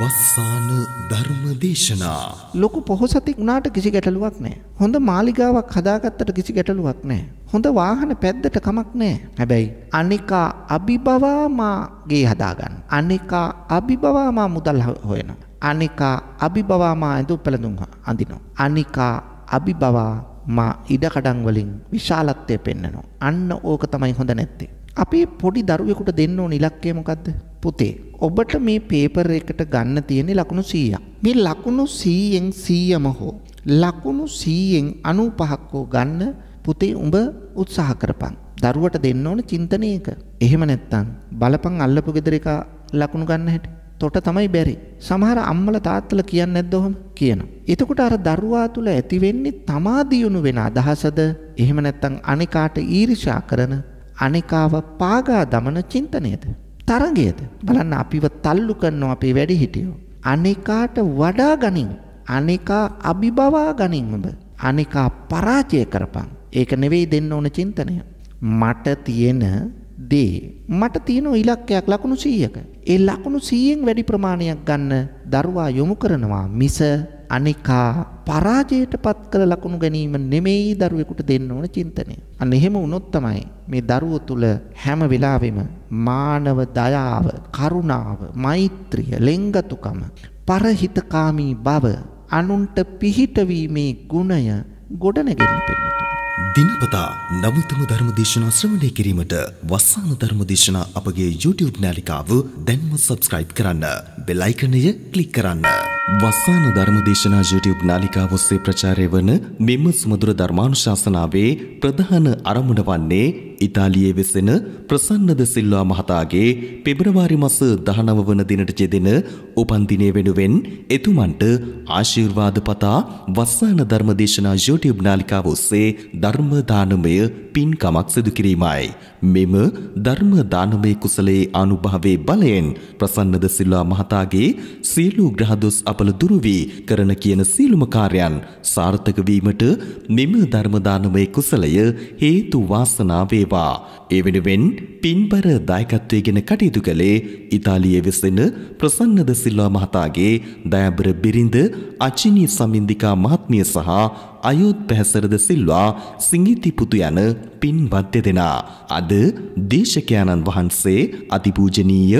වස්සාන ධර්ම දේශනා ලොකු පොහොසතෙක් වුණාට කිසි ගැටලුවක් නැහැ. හොඳ මාලිගාවක් හදාගත්තට කිසි ගැටලුවක් නැහැ. හොඳ වාහන පැද්දට කමක් නැහැ. හැබැයි අනිකා අභිබවාමාගේ හදාගන්න. අනිකා අභිබවාමා මුදල් හොයන. අනිකා අභිබවාමා ඇඳුම් පැළඳුම් අඳිනවා. අනිකා අභිබවා මා ඉඩකඩම් වලින් විශාලත්වය පෙන්වනවා. අන්න ඕක තමයි හොඳ නැත්තේ. අපේ පොඩි දරුවෙකුට දෙන්න ඕන ඉලක්කය මොකද්ද? පුතේ ඔබට මේ පේපර් එකට ගන්න තියෙන ලකුණු 100ක්. මේ ලකුණු 100න් 100ම හෝ ලකුණු 100න් 95ක් හෝ ගන්න පුතේ උඹ උත්සාහ කරපන්. දරුවට දෙන්න ඕන චින්තන එක. එහෙම නැත්නම් බලපන් අල්ලපු ගෙදර එක ලකුණු ගන්න හැටි. තොට තමයි බැරි. සමහර අම්මලා තාත්තලා කියන්නේ නැද්ද ඔහොම? කියනවා. එතකොට අර දරුවා තුල ඇති වෙන්නේ තමා දියුණු වෙන අදහසද? එහෙම නැත්නම් අනිකාට ඊර්ෂ්‍යා කරන අනිකාව පාගා දමන චින්තනයද? තරගයද බලන්න අපිව තල්ලු කරනවා අපේ වැඩි හිටියෝ. අනිකාට වඩා ගනින් අනිකා අභිබවා ගනින් ඔබ. අනිකා පරාජය කරපන්. ඒක නෙවෙයි දෙන්න ඕන චින්තනය. මට තියෙන දේ මට තියෙන ඉලක්කයක් ලකුණු 100ක. ඒ ලකුණු 100න් වැඩි ප්‍රමාණයක් ගන්න දරුවා යොමු කරනවා මිස අනිකා පරාජයට පත් කළ ලකුණු ගැනීම නෙමෙයි දරුවෙකුට දෙන්න ඕන චින්තනය. අන්න එහෙම වුණොත් තමයි මේ දරුවෝ තුල හැම වෙලාවෙම මානව දයාව, කරුණාව, මෛත්‍රිය, ලෙංගතුකම, පරහිතකාමී බව, අනුන්ට පිහිටවීමේ ගුණය ගොඩනැගෙන්න පෙන්වතුනි. දිනපතා නවතම ධර්ම දේශනා ශ්‍රවණය කිරීමට වස්සාන ධර්ම දේශනා අපගේ YouTube නාලිකාව දැන්ම subscribe කරන්න. බෙල් icon එක click කරන්න. වස්සාන ධර්මදේශනා YouTube නාලිකාව ඔස්සේ ප්‍රචාරය වන මෙම සුමధుර ධර්මානුශාසනාවේ ප්‍රධාන අරමුණ වන්නේ ඉතාලියේ වෙසෙන ප්‍රසන්නද සිල්වා මහතාගේ පෙබරවාරි මස 19 වන දිනට ජෙදෙන උපන්දිනය වෙනුවෙන් එතුමන්ට ආශිර්වාද පතා වස්සාන ධර්මදේශනා YouTube නාලිකාව ඔස්සේ ධර්ම දානමය පින්කමක් සිදු කිරීමයි. මෙම ධර්ම දානමය කුසලයේ අනුභවයේ බලයෙන් ප්‍රසන්නද සිල්වා මහතාගේ සියලු ග්‍රහදොස් අපල දුරු වී කරන කියන සියලුම කාර්යයන් සාර්ථක වීමට මෙම ධර්ම දානමය කුසලය හේතු වාසනා වේ වේවා. ඒ වෙනුවෙන් පින්බර දායකත්වයගෙන කටයුතු කළේ ඉතාලියේ වෙසෙන ප්‍රසන්නද සිල්වා මහතාගේ දයබර බිරිඳ අචිනී සමින්දිකා මහත්මිය සහ අයෝත් පැහැසරද සිල්වා සිංගිති පුතු යන පින්වත් දෙදෙනා. අද දේශකයාණන් වහන්සේ අතිපූජනීය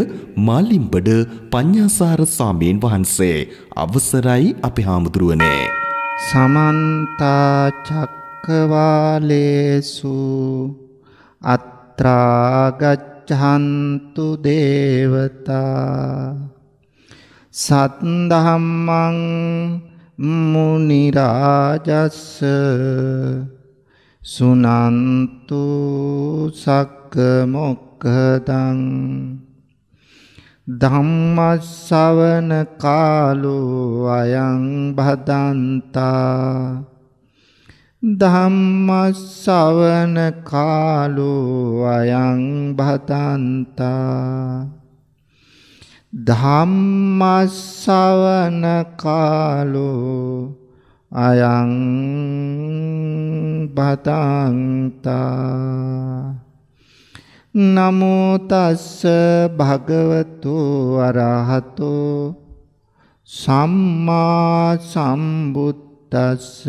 මාලිම්බඩ පඤ්ඤාසාර ස්වාමීන් වහන්සේ අවසරයි අපි හාමුදුරුවනේ. සමන්තා චක්කවාලේසු අත්‍රාගච්ඡන්තු දේවතා සත්දහම්මං මුනි රාජස්ස සුනන්තු සක්ක මොක්ඛදං ධම්මස්සවන කාලෝ අයං භදන්තා ධම්මස්සවන කාලෝ අයං භතන්තා ධම්මස්සවන කාලෝ අයං භතන්තා නමෝ තස්ස භගවතු අරහතෝ සම්මා සම්බුද්දස්ස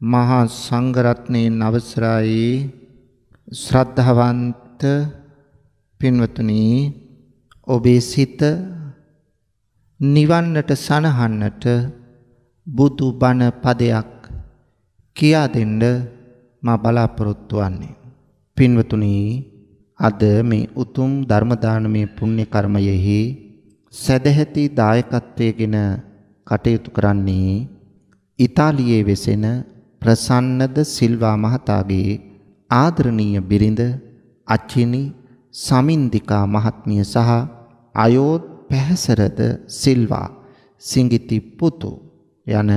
මහා සංඝරත්නයන් අවසරයි ශ්‍රද්ධාවන්ත පින්වතුනි ඔබේ සිත නිවන්නට සනහන්නට බුදු බණ පදයක් කියා දෙන්න මා බලාපොරොත්තු වන්නේ පින්වතුනි අද මේ උතුම් ධර්ම දානමේ පුණ්‍ය කර්මයෙහි සදැහැති දායකත්වයේගෙන කටයුතු කරන්නේ ඉතාලියේ වෙසෙන ප්‍රසන්නද සිල්වා මහතාගේ ආදරණීය බිරිඳ අචිනි සමින්දිකා මහත්මිය සහ අයෝත් පැහැසරද සිල්වා සිඟිති පුතු යන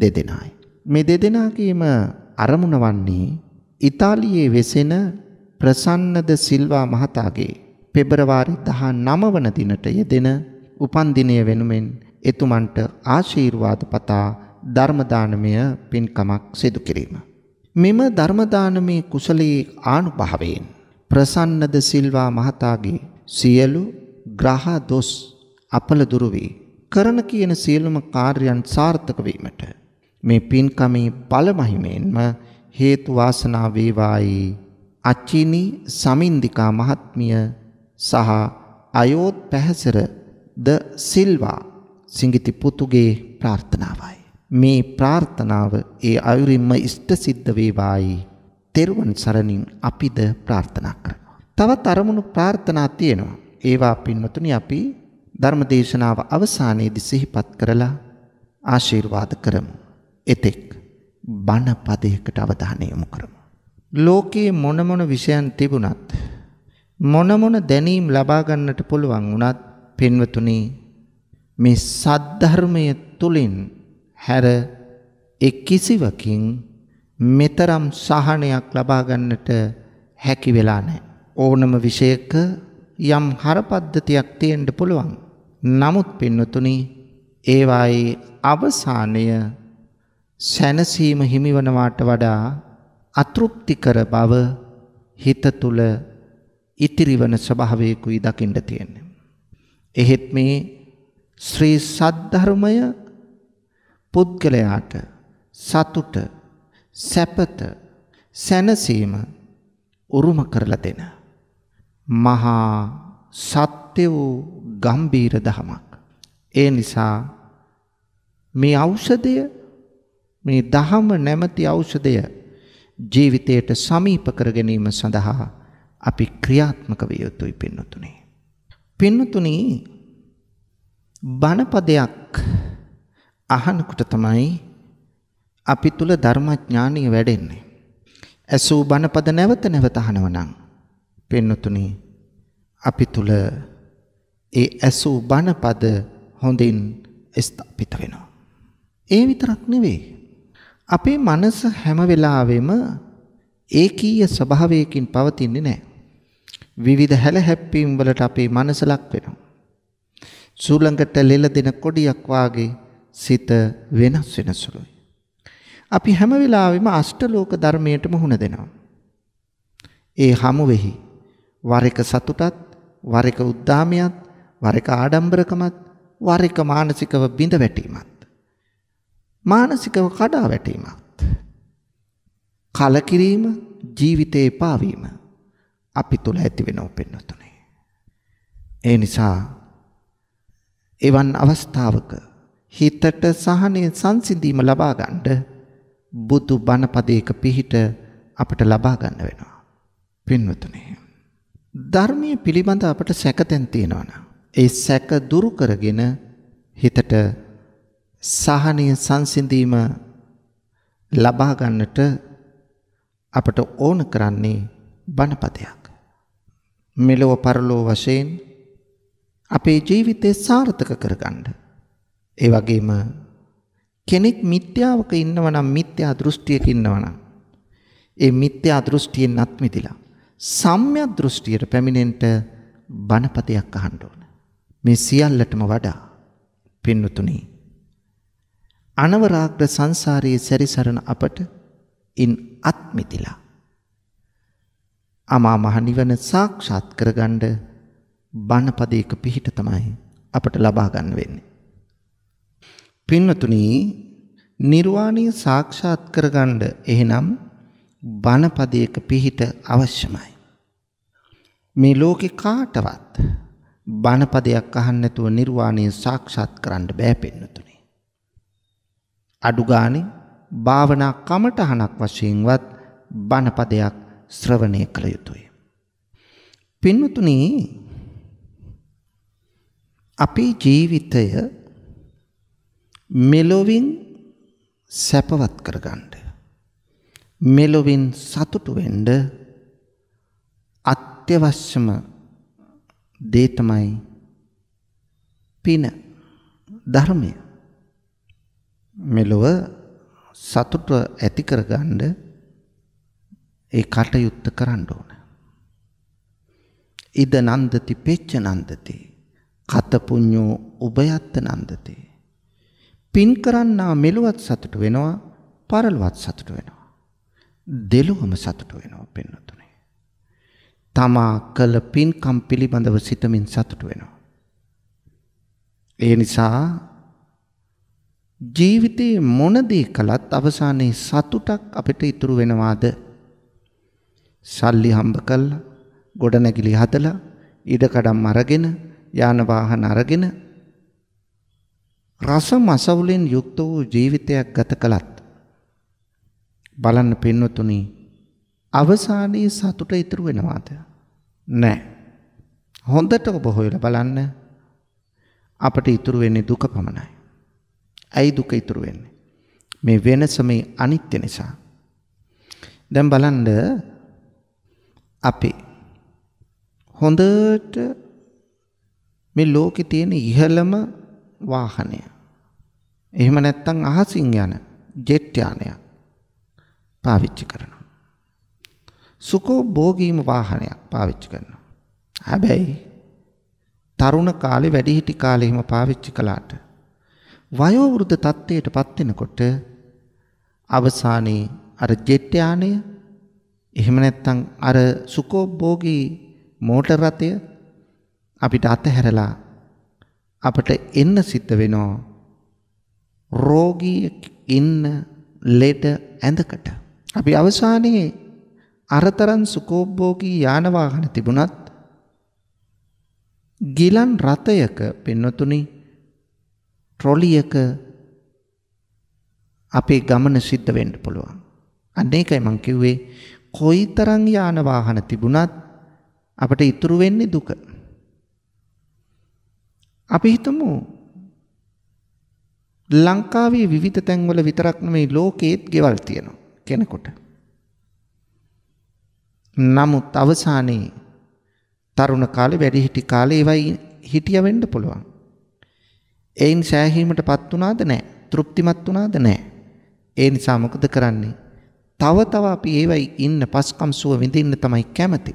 දෙදෙනයි. මේ දෙදෙනාගේම අරමුණ වන්නේ ඉතාලියේ වෙසෙන ප්‍රසන්නද සිල්වා මහතාගේ පෙබරවාරි 19 වන දිනට යෙදෙන උපන්දිනය වෙනුවෙන් එතුමන්ට ආශිර්වාද පතා ධර්ම දානමය පින්කමක් සිදු කිරීම. මෙම ධර්ම දානමේ කුසලයේ ආනුභාවයෙන් ප්‍රසන්නද සිල්වා මහතාගේ සියලු ග්‍රහ දොස් අපල දුරු වී කරන කියන සියලුම කාර්යයන් සාර්ථක වීමට මේ පින්කමේ ඵල මහිමෙන්ම හේතු වාසනා වේවායි අචිනි සමින්దికා මහත්මිය සහ අයෝත් පැහැසර ද සිල්වා සිඟිති පුතුගේ ප්‍රාර්ථනාවයි මේ ප්‍රාර්ථනාව ඒ අයුරින්ම ඉෂ්ට සිද්ධ වේවායි තෙරුවන් සරණින් අපිද ප්‍රාර්ථනා කරනවා. තවත් අරමුණු ප්‍රාර්ථනා තියෙනවා. ඒවා පින්වතුනි අපි ධර්මදේශනාව අවසානයේදී සිහිපත් කරලා ආශිර්වාද කරමු. එතෙක් බණ පදයකට අවධානය යොමු කරමු. ලෝකයේ මොන මොන විෂයන් තිබුණත් මොන මොන දැනීම් ලබා ගන්නට පුළුවන් වුණත් පින්වතුනි මේ සද්ධර්මය තුලින් හැර එක් කිසිවකින් මෙතරම් සහනයක් ලබා ගන්නට හැකි වෙලා නැහැ. ඕනම විෂයක යම් හරපද්ධතියක් තියෙන්න පුළුවන්. නමුත් පින්නතුනි ඒවායේ අවසානය සැනසීම හිමිවනවාට වඩා අතෘප්ති කර බව හිත තුල ඉතිරිවන ස්වභාවයකුයි දකින්න තියෙන්නේ. එහෙත් මේ ශ්‍රී සද්ධර්මය පුද්ගලයාට සතුට සැපත සැනසීම උරුම කරලා දෙන මහා සත්‍ය වූ ගම්බීර දහමක් ඒ නිසා මේ ඖෂධය මේ දහම නැමැති ඖෂධය ජීවිතයට සමීප කර ගැනීම සඳහා අපි ක්‍රියාත්මක විය යුතුයි පින්නතුනේ පින්නතුනේ බණපදයක් අහනකොට තමයි අපි තුල ධර්මඥානිය වැඩෙන්නේ. ඇසූ බණපද නැවත නැවත අහනවනම් පින්නතුනි අපි තුල ඒ ඇසූ බණපද හොඳින් ස්ථාපිත වෙනවා. ඒ විතරක් නෙවෙයි. අපේ මනස හැම වෙලාවෙම ඒකීය ස්වභාවයකින් පවතින්නේ නැහැ. විවිධ හැලහැප්පීම් වලට අපේ මනස ලක් වෙනවා. සූලඟට ලෙල දෙන කොඩියක් වාගේ සිත වෙනස් වෙන සුළුයි. අපි හැම වෙලාවෙම අෂ්ටලෝක ධර්මයට මුහුණ දෙනවා. ඒ හමු වෙහි වර එක සතුටත්, වර එක උද්දාමයත්, වර එක ආඩම්බරකමත්, වර එක මානසිකව බිඳ වැටීමත්, මානසිකව කඩා වැටීමත්, කලකිරීම, ජීවිතේ පාවීම අපි තුල ඇති වෙනව පෙන්වතුනේ. ඒ නිසා එවන් අවස්ථාවක හිතට සහනය සංසිඳීම ලබා ගන්න බුදු බණපදයක පිහිට අපට ලබා ගන්න වෙනවා. පින්වතුනි. ධර්මයේ පිළිබඳ අපට සැකතෙන් තියෙනවනම් ඒ සැක දුරු කරගෙන හිතට සහනය සංසිඳීම ලබා ගන්නට අපට ඕන කරන්නේ බණපදයක්. මෙලොව පරලොව වශයෙන් අපේ ජීවිතය සාර්ථක කරගන්න ඒ වගේම කෙනෙක් මිත්‍යාවක ඉන්නව නම් මිත්‍යා දෘෂ්ටියක ඉන්නව නම් ඒ මිත්‍යා දෘෂ්ටියෙන් අත්මිදිලා සම්‍යක් දෘෂ්ටියට පැමිණෙන්න බණපතයක් අහන්න ඕන. මේ සියල්ලටම වඩා පින්නතුනි අනවරාග්‍ර සංසාරයේ සැරිසරන අපට ඉන් අත්මිදිලා අමා මහ නිවන සාක්ෂාත් කරගන්න බණපදයක පිහිට තමයි අපට ලබා ගන්න වෙන්නේ. පින්නතුනි නිර්වාණය සාක්ෂාත් කරගන්න එහෙනම් බණපදයක පිහිට අවශ්‍යමයි. මේ ලෝකේ කාටවත් බණපදයක් අහන්න නැතුව නිර්වාණය සාක්ෂාත් කරන්න බෑ පින්නතුනි. අඩු ගානේ භාවනා කමටහනක් වශයෙන්වත් බණපදයක් ශ්‍රවණය කළ යුතුය. පින්නතුනි අපේ ජීවිතය මෙලොවින් සැපවත් කරගන්න. මෙලොවින් සතුටු වෙන්ඩ අත්‍යවශ්‍යම දේතමයි පින ධර්මය මෙලොව සතුට ඇති කරගන්න ඒ කටයුත්ත කරන්න ඕන. ඉද නන්දති පෙච්ච නන්දති කතපුඥෝ උභයත්ත නන්දතේ පින් කරන්නා මෙලොවත් සතුට වෙනවා පරලොවත් සතුට වෙනවා. දෙලොවම සතුට වෙනවා පින්නතුනේ. තමා කළ පින්කම් පිළිබඳව සිතමින් සතුට වෙනවා. ඒ නිසා ජීවිතයේ මොනදේ කළත් අවසානයේ සතුටක් අපිට ඉතුරු වෙනවාද? සල්ලි හම්බ කළා, ගොඩනැගිලි හදලා, ඉඩකඩම් අරගෙන, යාන වාහන අරගෙන රස මසවුලෙන් යුක්ත වූ ජීවිතයක් ගත කළත් බලන්න පින්නතුනි අවසානයේ සතුට ඉතුරු වෙනවාද නෑ හොඳට ඔබ හොයලා බලන්න අපට ඉතුරු වෙන්නේ දුක පමණයි ඇයි දුක ඉතුරු වෙන්නේ මේ වෙනස මේ අනිත්‍ය නිසා දැන් බලන්න අපි හොඳට මේ ලෝකේ තියෙන ඉහළම වාහනය. එහෙම නැත්තම් අහසින් යන ජෙට් යානයක් පාවිච්චි කරනවා. සුකෝ භෝගීම වාහනයක් පාවිච්චි කරනවා. හැබැයි තරුණ කාලේ වැඩිහිටි කාලේ එහෙම පාවිච්චි කළාට වයෝවෘද්ධ තත්ත්වයට පත් වෙනකොට අවසානයේ අර ජෙට් යානය එහෙම නැත්නම් අර සුකෝභෝගී මෝටර් රථය අපිට අතහැරලා අපට එන්න සිද්ධ වෙනවා රෝගියෙක් ඉන්න ලෙඩ ඇඳකට. අපි අවසානයේ අරතරන් සුකෝබ්බෝගී යානවාහන තිබුණත් ගිලන් රථයක පෙන්නතුනි ට්‍රොලියක අපේ ගමන සිද්ධ වෙන්න පුළුවන්. අන්න ඒකයි මං කිව්වේ කොයිතරම් යාන වාහන තිබුණත් අපිට ඉතුරු වෙන්නේ දුක. අපි හිතමු ලංකාවේ විවිධ තැන්වල විතරක් නෙමෙයි ලෝකෙත් ගෙවල් තියෙනවා කෙනෙකුට. නමුත් අවසානයේ තරුණ කාලේ වැඩිහිටි කාලේ ඒවයි හිටිය වෙන්න පුළුවන්. ඒයින් සෑහීමටපත් උනාද නැහැ. තෘප්තිමත් උනාද නැහැ. ඒ නිසා මොකද කරන්නේ? තව තව අපි ඒවයි ඉන්න පස්කම් සුව විඳින්න තමයි කැමති.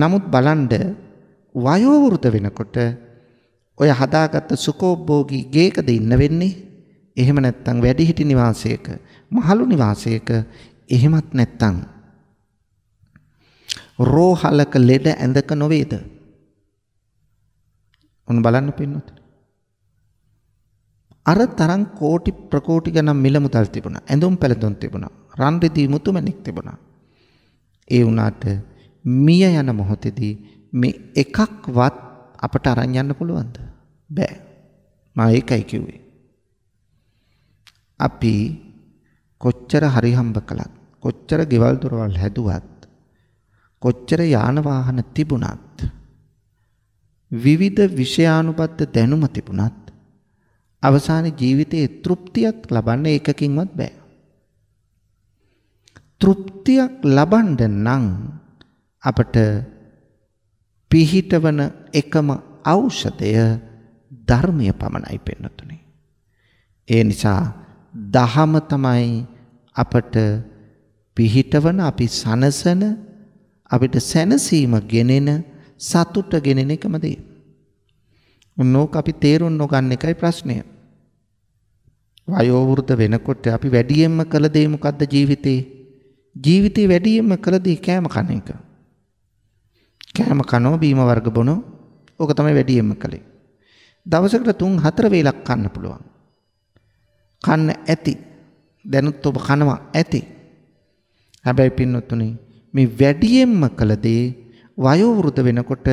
නමුත් බලන්න වයෝවෘත වෙනකොට ඔය හදාගත්ත සුකෝබ්බෝගී ගේකද ඉන්න වෙන්නේ එහෙම නැත්නම් වැඩිහිටි නිවාසයක මහලු නිවාසයක එහෙමත් නැත්නම් රෝහලක ලෙඩ ඇඳක නොවේද ඔන්න බලන්න පින්නොත් අර තරම් කෝටි ප්‍රකෝටි ගණන් මිල මුදල් තිබුණා ඇඳුම් පැළඳුම් තිබුණා රන් රිදී මුතුමැණික් තිබුණා ඒ වුණාට මිය යන මොහොතේදී මේ එකක්වත් අපට අරන් යන්න පුළුවන්ද? බෑ. මම ඒකයි කිව්වේ. අපි කොච්චර හරි හම්බ කළත්, කොච්චර ගෙවල් දොරවල් හැදුවත්, කොච්චර යාන වාහන තිබුණත්, විවිධ විෂයානුබද්ධ දැනුම තිබුණත්, අවසාන ජීවිතයේ තෘප්තියක් ලබන්න එකකින්වත් බෑ. තෘප්තියක් ලබන්න නම් අපට පිහිටවන එකම ඖෂධය ධර්මය පමණයි පෙන්නතුනේ. ඒ නිසා දහම තමයි අපට පිහිටවන අපි සනසන අපිට සැනසීම ගෙනෙන සතුට ගෙනෙන එකම දේ. නෝක අපි තේරුම් නොගන්න එකයි ප්‍රශ්නය. වයෝවෘද්ධ වෙනකොට අපි වැඩියෙන්ම කළ දේ මොකද්ද ජීවිතේ? ජීවිතේ වැඩියෙන්ම කළ දේ කෑම කන එක. කෑම කනෝ බීම වර්ග බොනෝ ඕක තමයි වැඩියෙන්ම කළේ. දවසකට 3-4 වේලක් කන්න පුළුවන්. කන්න ඇති. දැනුත් ඔබ කනවා ඇති. හැබැයි පින්නොතුනි මේ වැඩියෙන්ම කළ දේ වයෝ වෘද වෙනකොට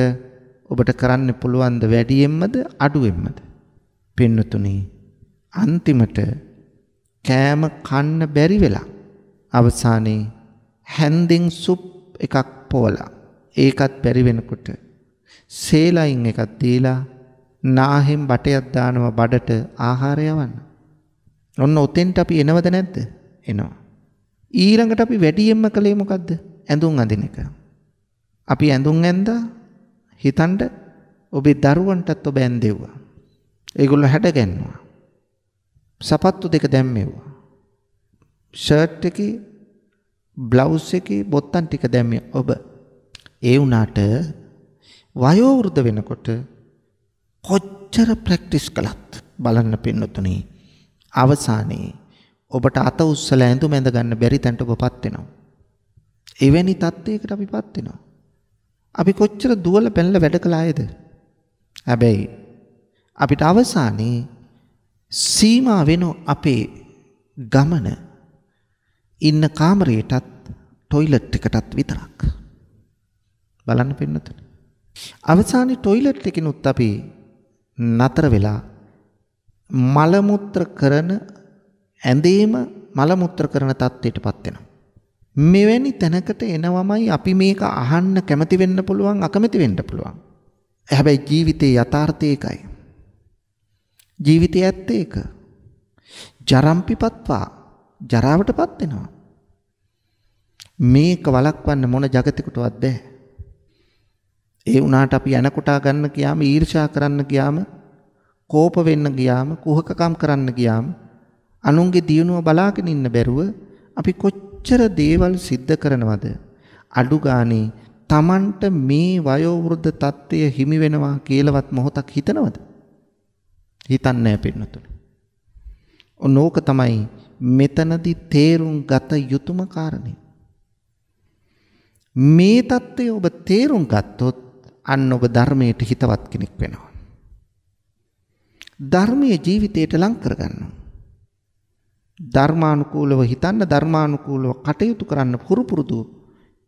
ඔබට කරන්න පුළුවන් ද වැඩියෙන්මද අඩුවෙන්මද? පින්නොතුනි අන්තිමට කෑම කන්න බැරි වෙලා අවසානයේ හැන්දෙන් සුප් එකක් පොවලා ඒකත් බැරි වෙනකොට සේලයින් එකක් දීලා නාහෙන් බටයක් දානවා බඩට ආහාරය යවන්න. ඔන්න ඔතෙන්ට අපි එනවද නැද්ද? එනවා. ඊළඟට අපි වැඩියෙන්ම කළේ මොකද්ද? ඇඳුම් අඳින එක. අපි ඇඳුම් ඇඳා හිතන්ඩ ඔබේ දරුවන්ටත් ඔබ ඇන්දෙව්වා. ඒගොල්ලෝ හැඩගැන්වුවා. සපත්තු දෙක දැම්මෙව්වා. ෂර්ට් එකේ බ්ලවුස් එකේ බොත්තම් ටික දැම්මේ ඔබ. ඒ වුණාට වයෝ වෘද්ධ වෙනකොට කොච්චර ප්‍රැක්ටිස් කළත් බලන්න පින්නතුනේ අවසානයේ ඔබට අත උස්සලා ඇඳුම ඇඳ ගන්න බැරි තැනට ඔබපත් වෙනවා. එවැනි තත්ත්වයකට අපිපත් වෙනවා. අපි කොච්චර දුවල පැනලා වැඩ කළායේද? හැබැයි අපිට අවසානයේ සීමා වෙන අපේ ගමන ඉන්න කාමරයටත් ටොයිලට් එකටත් විතරක්. බලන්න පින්නතුන. අවසානයේ টয়ලට් එකකිනුත් අපි නතර වෙලා මල මුත්‍ර කරන ඇඳීම මල මුත්‍ර කරන தත්ත්වයටපත් වෙනවා. මෙවැනි තැනකට එනවමයි අපි මේක අහන්න කැමති වෙන්න පුළුවන් අකමැති වෙන්න පුළුවන්. හැබැයි ජීවිතේ යථාර්ථය ඒකයි. ජීවිතය ඇත්තේ ඒක. ජරම්පිපත්වා ජරාවටපත් වෙනවා. මේක වළක්වන්න මොන జగතිකටවත් බෑ. ඒ වුණාට අපි යනකොටා ගන්න ගියාම ඊර්ෂ්‍යා කරන්න ගියාම කෝප වෙන්න ගියාම කුහකකම් කරන්න ගියාම අනුන්ගේ දියුණුව බලාගෙන ඉන්න බැරුව අපි කොච්චර දේවල් සිද්ධ කරනවද අඩු ගානේ Tamanට මේ වයෝවෘද්ධ తත්වය හිමි වෙනවා කියලාවත් මොහොතක් හිතනවද හිතන්නේ නැහැ පින්නතුනි ඕනෝක තමයි මෙතනදී තේරුම් ගත යුතුම කාරණේ මේ தත්ත්වය ඔබ තේරුම් ගත්තොත් අන්න ඔබ ධර්මයට හිතවත් කෙනෙක් වෙනවා. ධර්මයේ ජීවිතයට ලං කරගන්නවා. ධර්මානුකූලව හිතන්න ධර්මානුකූලව කටයුතු කරන්න පුරුපුරුදු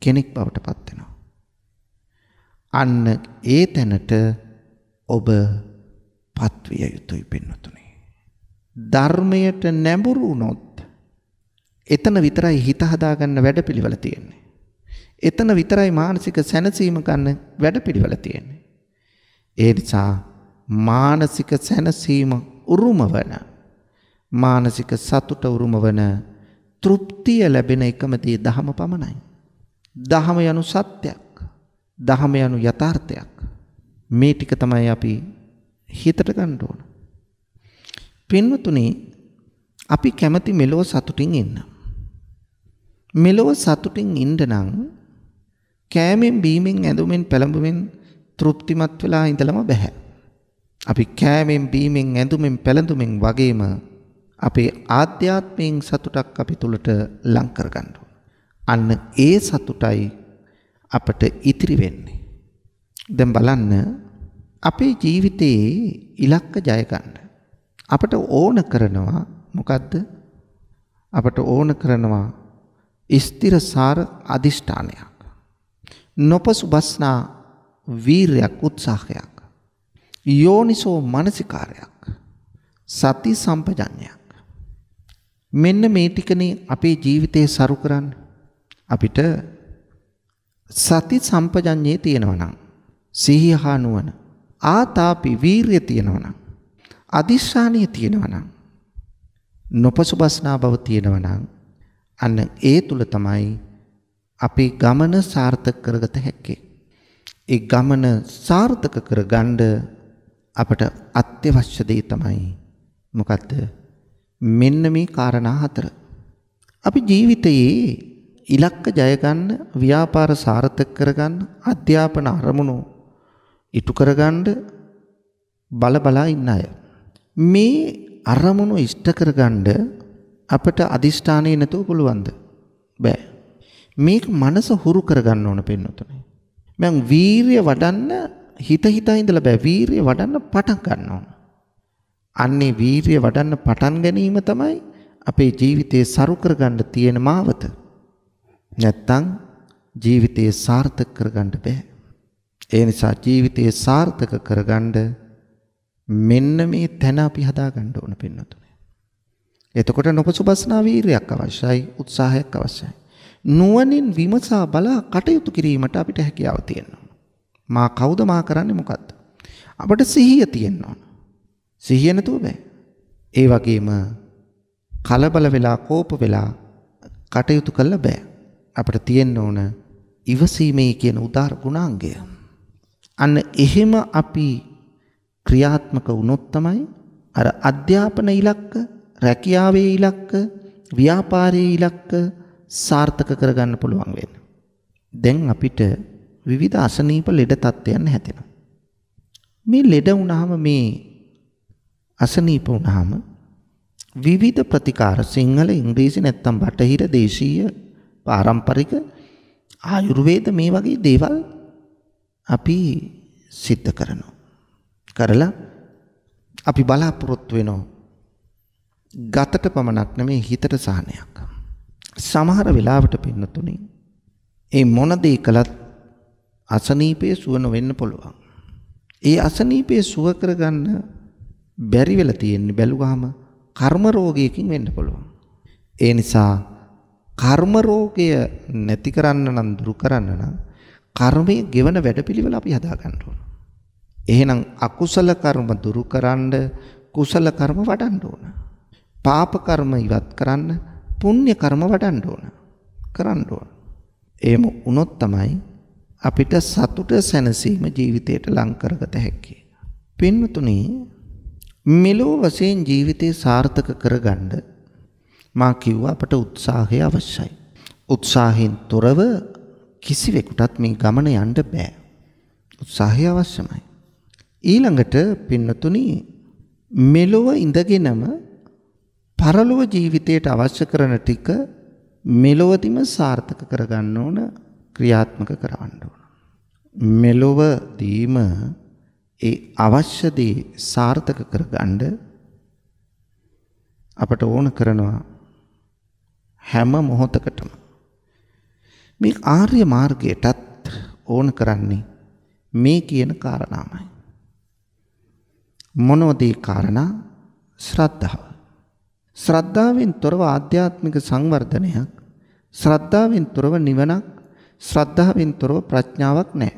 කෙනෙක් බවට පත් වෙනවා. අන්න ඒ තැනට ඔබ පත්විය යුතුයි පින්නතුනේ. ධර්මයට නැඹුරු වුණොත් එතන විතරයි හිත හදාගන්න වැඩපිළිවෙල තියෙන්නේ. එතන විතරයි මානසික සැනසීම ගන්න වැඩපිළිවෙල තියෙන්නේ. ඒ නිසා මානසික සැනසීම උරුම වන මානසික සතුට උරුම වන තෘප්තිය ලැබෙන එකම දේ දහම පමණයි. දහම යනු සත්‍යයක්. දහම යනු යථාර්ථයක්. මේ ටික තමයි අපි හිතට ගන්න ඕන. පින්වතුනි අපි කැමති මෙලොව සතුටින් ඉන්න. මෙලොව සතුටින් ඉන්න නම් කෑමෙන් බීමෙන් ඇඳුමෙන් පැළඹුමෙන් තෘප්තිමත් වෙලා ඉඳලම බෑ. අපි කෑමෙන් බීමෙන් ඇඳුමෙන් පැළඳුමෙන් වගේම අපේ ආධ්‍යාත්මයෙන් සතුටක් අපි තුළට ලං කරගන්න අන්න ඒ සතුටයි අපට ඉතිරි වෙන්නේ. දැන් බලන්න අපේ ජීවිතයේ ඉලක්ක ජය ගන්න. අපට ඕන කරනවා මොකද්ද? අපට ඕන කරනවා ස්ථිරසාර අදිෂ්ඨානයක්. නොපසුබස්නා වීරයක් උත්සාහයක්. යෝනිසෝ මනසිකාරයක්. සති සම්පජඤ්ඤයක්. මෙන්න මේ ටිකනේ අපේ ජීවිතේ සරු කරන්න. අපිට සති සම්පජඤ්ඤේ තියෙනවා නම් සිහිය හා නුවණ ආතාපි වීරිය තියෙනවා නම් අදිස්ථානිය තියෙනවා නම් නොපසුබස්නා බව තියෙනවා නම් අන්න ඒ තුල තමයි අපේ ගමන සාර්ථක කරගත හැක්කේ. ඒ ගමන සාර්ථක කරගන්න අපට අත්‍යවශ්‍ය දේ තමයි මොකද්ද? මෙන්න මේ காரணා හතර. අපි ජීවිතයේ ඉලක්ක ජය ගන්න, ව්‍යාපාර සාර්ථක කරගන්න, අධ්‍යාපන අරමුණු ඉටු කරගන්න බල බලා ඉන්න අය. මේ අරමුණු ඉෂ්ට කරගන්න අපට අදිෂ්ඨානෙ නැතුව පුළුවන්ද? බෑ. මේක මනස හුරු කරගන්න ඕන පෙන්නතුනේ. මං වීරිය වඩන්න හිත හිතා ඉඳලා බෑ වීරිය වඩන්න පටන් ගන්න ඕන. අන්නේ වීරිය වඩන්න පටන් ගැනීම තමයි අපේ ජීවිතේ සරු කරගන්න තියෙන මාවත. නැත්තම් ජීවිතේ සාර්ථක කරගන්න බෑ. ඒ නිසා ජීවිතේ සාර්ථක කරගන්න මෙන්න මේ තැන අපි හදාගන්න ඕන පෙන්නතුනේ. එතකොට නොපසුබස්නා වීරියක් අවශ්‍යයි, උත්සාහයක් අවශ්‍යයි. නුවණින් විමසා බලා කටයුතු කිරීමට අපිට හැකියාව තියෙනවා. මා කවුද මා කරන්නේ මොකද්ද? අපිට සිහිය තියෙන්න ඕන. සිහිය නැතුව බෑ. ඒ වගේම කලබල වෙලා කෝප වෙලා කටයුතු කළ බෑ. අපිට තියෙන්න ඕන ඉවසීමේ කියන උදාර ගුණාංගය. අන්න එහෙම අපි ක්‍රියාත්මක වුණොත් තමයි අර අධ්‍යාපන ඉලක්ක, රැකියාවේ ඉලක්ක, ව්‍යාපාරයේ ඉලක්ක සාර්ථක කරගන්න පුළුවන් වෙන්න. දැන් අපිට විවිධ අසනීප ලෙඩ තත්ත්වයන් හැදෙනවා. මේ ලෙඩ වුණාම මේ අසනීප වුණාම විවිධ ප්‍රතිකාර සිංහල ඉංග්‍රීසි නැත්තම් බටහිර දේශීය පාරම්පරික ආයුර්වේද මේ වගේ දේවල් අපි සිද්ධ කරනවා. කරලා අපි බලාපොරොත්තු වෙනවා. ගතට පමණක් නෙමේ හිතට සහනයක්. සමහර වෙලාවට පින්නතුනේ ඒ මොන දේ කළත් අසනීපයේ සුවන වෙන්න පුළුවන්. ඒ අසනීපයේ සුව කරගන්න බැරි වෙලා තියෙන්නේ බැලුවාම කර්ම රෝගයකින් වෙන්න පුළුවන්. ඒ නිසා කර්ම රෝගය නැති කරන්න නම් දුරු කරන්න නම් කර්මයේ ගෙවන වැඩපිළිවෙල අපි හදා ගන්න ඕන. එහෙනම් අකුසල කර්ම දුරු කරන්න කුසල කර්ම වඩන්න ඕන. පාප කර්ම ඉවත් කරන්න පුණ්‍ය කර්ම වඩන්න ඕන. කරන්න ඕන. එහෙම වුණොත් තමයි අපිට සතුට සැනසීම ජීවිතයට ලං කරගත හැකි. පින්තුනි මෙලෝ වශයෙන් ජීවිතේ සාර්ථක කරගන්න මා කිව්වා අපට උත්සාහය අවශ්‍යයි. උත්සාහයෙන් තොරව කිසිවෙකුටත් මේ ගමන යන්න බෑ. උත්සාහය අවශ්‍යමයි. ඊළඟට පින්නතුනි මෙලොව ඉඳගෙනම පරලොව ජීවිතයට අවශ්‍ය කරන ටික මෙලොවදිම සාර්ථක කරගන්න ඕන ක්‍රියාත්මක කරවන්න ඕන. මෙලොවදීම ඒ අවශ්‍ය දේ සාර්ථක කරගන්න අපට ඕන කරනවා හැම මොහොතකටම මේ ආර්ය මාර්ගයටත් ඕන කරන්නේ මේ කියන කාරණාමයි මොනවද ඒ කාරණා ශ්‍රද්ධාව ශ්‍රද්ධාවෙන් තොරව ආධ්‍යාත්මික සංවර්ධනයක් ශ්‍රද්ධාවෙන් තොරව නිවනක් ශ්‍රද්ධාවෙන් තොරව ප්‍රඥාවක් නැහැ.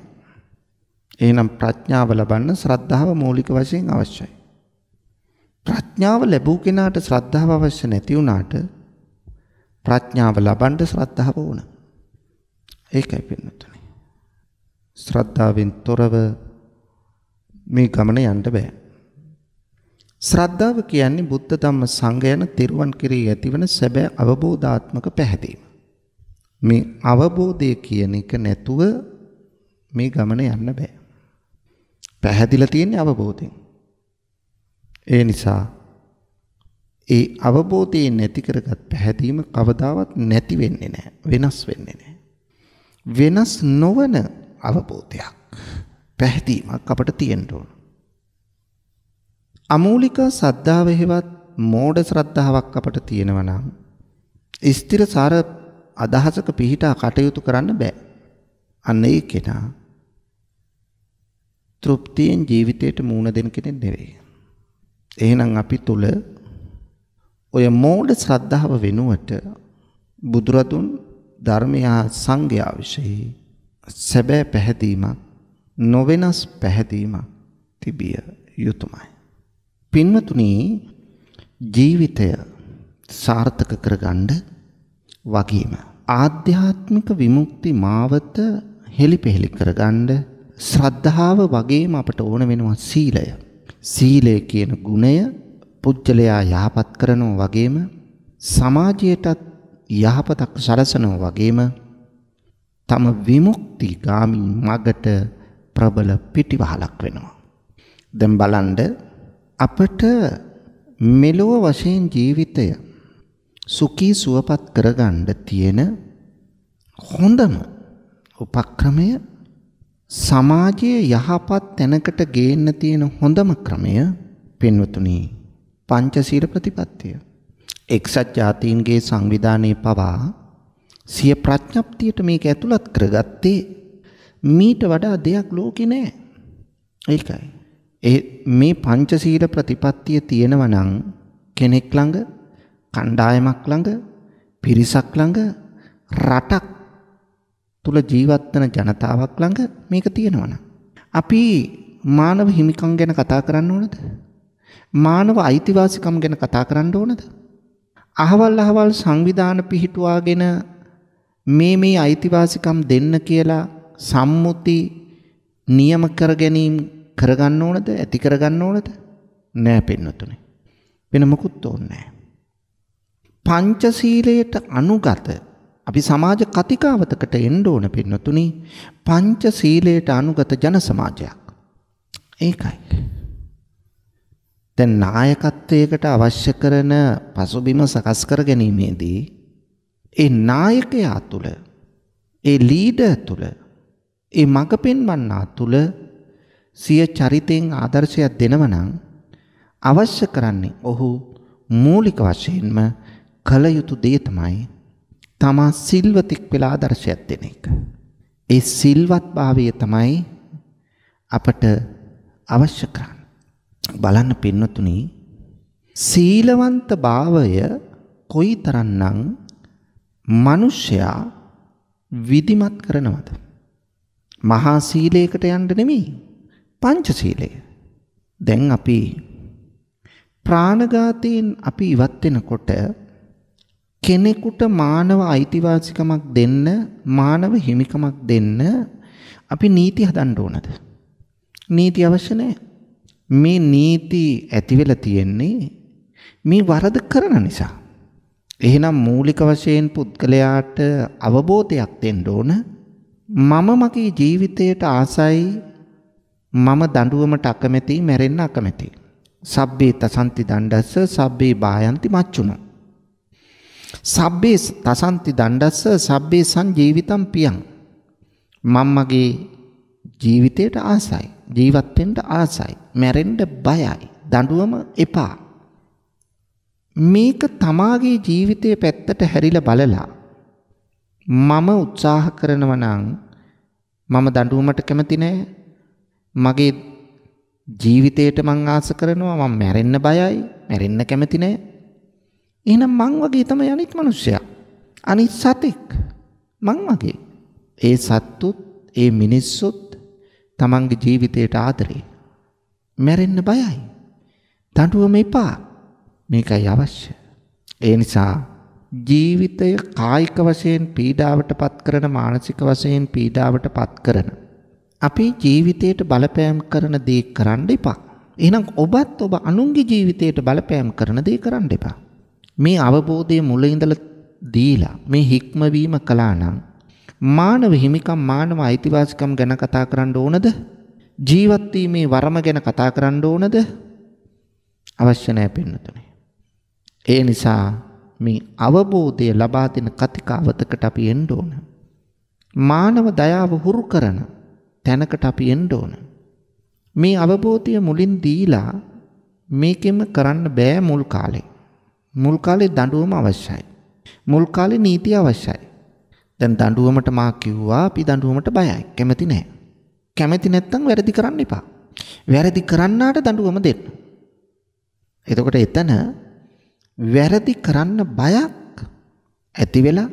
එහෙනම් ප්‍රඥාව ලබන්න ශ්‍රද්ධාව මූලික වශයෙන් අවශ්‍යයි. ප්‍රඥාව ලැබූ කෙනාට ශ්‍රද්ධාව අවශ්‍ය නැති වුණාට ප්‍රඥාව ලබන්න ශ්‍රද්ධාව ඕන. ඒකයි පින්නතුනේ. ශ්‍රද්ධාවෙන් තොරව මේ ගමන යන්න බෑ. ශ්‍රද්ධාව කියන්නේ බුද්ධ ධම්ම සංඝ යන තෙරුවන් කෙරෙහි ඇතිවන සැබෑ අවබෝධාත්මක පැහැදීම. මේ අවබෝධය කියන එක නැතුව මේ ගමන යන්න බෑ. පැහැදිලා තියෙන්නේ අවබෝධයෙන්. ඒ නිසා ඒ අවබෝධයේ නැති කරගත් පැහැදීම කවදාවත් නැති වෙන්නේ නැහැ. වෙනස් වෙන්නේ නැහැ. වෙනස් නොවන අවබෝධයක් පැහැදීමක් අපට තියෙන්න ඕන. අමූලික සද්ධාව හෙවත් මෝඩ ශ්‍රද්ධාවක් අපට තියෙනවා නම් ස්ථිර සාර අදහසක පිහිටා කටයුතු කරන්න බෑ. අන්න ඒ කෙනා තෘප්තියෙන් ජීවිතයට මූණ දෙන කෙනෙක් නෙවෙයි. එහෙනම් අපි තුල ඔය මෝඩ ශ්‍රද්ධාව වෙනුවට බුදුරදුන් ධර්මයා සංඝයා විශ්ෙහි සැබෑ පැහැදීමක් නොවෙනස් පැහැදීමක් තිබිය යුතුමයි. පින්වතුනි ජීවිතය සාර්ථක කරගන්න වගේම ආධ්‍යාත්මික විමුක්ති මාවත හෙලිපෙහෙලි කරගන්න ශ්‍රද්ධාව වගේම අපට ඕන වෙනවා සීලය. සීලය කියන ගුණය පුජ්‍යලයා යහපත් කරනවා වගේම සමාජයටත් යහපතක් සලසනවා වගේම තම විමුක්ති ගාමී මගට ප්‍රබල පිටිවහලක් වෙනවා. දැන් බලන්න අපට මෙලොව වශයෙන් ජීවිතය සුඛී සුවපත් කරගන්න තියෙන හොඳම උපක්‍රමය සමාජයේ යහපත් තැනකට ගේන්න තියෙන හොඳම ක්‍රමය පින්වතුනි පංචශීල ප්‍රතිපත්තිය. එක්සත් ජාතීන්ගේ සංවිධානයේ පවා සිය ප්‍රඥප්තියට මේක ඇතුළත් කරගත්තේ මීට වඩා දෙයක් ලෝකේ නැහැ. ඒකයි. ඒ මේ පංචශීල ප්‍රතිපත්තිය තියෙනවා නම් කෙනෙක් ළඟ කණ්ඩායමක් ළඟ පිරිසක් ළඟ රටක් තුල ජීවත් වෙන ජනතාවක් ළඟ මේක තියෙනවා නම් අපි මානව හිමිකම් ගැන කතා කරන්න ඕනද? මානව අයිතිවාසිකම් ගැන කතා කරන්න ඕනද? අහවල් අහවල් සංවිධාන පිහිටුවාගෙන මේ මේ අයිතිවාසිකම් දෙන්න කියලා සම්මුති නියම කර ගැනීම කරගන්න ඕනද ඇති කරගන්න ඕනද නෑ පෙන්නතුනේ. වෙන මොකුත් ඕනේ නෑ. පංචශීලයට අනුගත අපි සමාජ කතිකාවතකට එන්න ඕන පින්නතුනි පංචශීලයට අනුගත ජන සමාජයක්. ඒකයි. දැන් නායකත්වයකට අවශ්‍ය කරන පසුබිම සකස් කර ගැනීමේදී ඒ නායකයා තුළ ඒ ලීඩර් තුළ ඒ මඟ පෙන්වන්නා තුළ සිය චරිතයෙන් ආදර්ශයක් දෙනවනම් අවශ්‍ය කරන්නේ ඔහු මූලික වශයෙන්ම කළ යුතු දේ තමයි තමා සිල්වතෙක් වෙලා ආදර්ශයක් දෙන එක. ඒ සිල්වත්භාවය තමයි අපට අවශ්‍ය කරන්න. බලන්න පින්නතුනි සීලවන්ත භාවය කොයි තරන්නම් මනුෂ්‍යයා විධිමත් කරනවද. මහා සීලයකට යන්ඩ නෙමෙයි පංචශීලය. දැන් අපි ප්‍රාණඝාතයෙන් අපි ඉවත් වෙනකොට කෙනෙකුට මානව අයිතිවාසිකමක් දෙන්න මානව හිමිකමක් දෙන්න අපි නීති හදන්න ඕනද? නීති අවශ්‍ය නැහැ. මේ නීති ඇති වෙලා තියෙන්නේ මේ වරද කරන නිසා. එහෙනම් මූලික වශයෙන් පුද්ගලයාට අවබෝධයක් දෙන්න ඕන මම මගේ ජීවිතයට ආසයි මම දඬුවමට අකමැතියි මැරෙන්න අකමැතියි. සබ්බේ තසන්ති දණ්ඩස්ස සබ්බේ බායන්ති මච්චුනෝ. සබ්බේ තසන්ති දණ්ඩස්ස සබ්බේ සංජීවිතම් පියං. මම මගේ ජීවිතයට ආසයි. ජීවත් වෙන්න ආසයි. මැරෙන්න බයයි. දඬුවම එපා. මේක තමාගේ ජීවිතයේ පැත්තට හැරිලා බලලා මම උත්සාහ කරනවා නම් මම දඬුවමට කැමති නෑ මගේ ජීවිතේට මං ආස කරනවා මං මැරෙන්න බයයි මැරෙන්න කැමති නෑ එහෙනම් මං වගේ තමයි අනිත් මිනිස්සයා අනිත් සතෙක් මං වගේ ඒ සත්තුත් ඒ මිනිස්සුත් තමන්ගේ ජීවිතයට ආදරේ මැරෙන්න බයයි දඬුවම එපා මේකයි අවශ්‍ය ඒ නිසා ජීවිතය කායික වශයෙන් පීඩාවට පත් කරන මානසික වශයෙන් පීඩාවට පත් කරන අපේ ජීවිතයට බලපෑම් කරන දේ කරන්න එපා. එහෙනම් ඔබත් ඔබ අනුන්ගේ ජීවිතයට බලපෑම් කරන දේ කරන්න එපා. මේ අවබෝධය මුල ඉඳලා දීලා මේ හික්මවීම කළා නම් මානව හිමිකම් මානව අයිතිවාසිකම් ගැන කතා කරන්න ඕනද? ජීවත් වීමේ වරම ගැන කතා කරන්න ඕනද? අවශ්‍ය නැහැ පින්නතුනේ. ඒ නිසා මේ අවබෝධය ලබා දෙන කතිකාවතකට අපි එන්න ඕන. මානව දයාව හුරු කරන තැනකට අපි එන්න ඕන. මේ අවබෝධය මුලින් දීලා මේකෙම කරන්න බෑ මුල් කාලේ. මුල් කාලේ දඬුවම අවශ්‍යයි. මුල් කාලේ නීතිය අවශ්‍යයි. දැන් දඬුවමට මා කිව්වා අපි දඬුවමට බයයි. කැමති නැහැ. කැමති නැත්නම් වැරදි කරන්න එපා. වැරදි කරන්නාට දඬුවම දෙන්න. එතකොට එතන වැරදි කරන්න බයක් ඇති වෙලා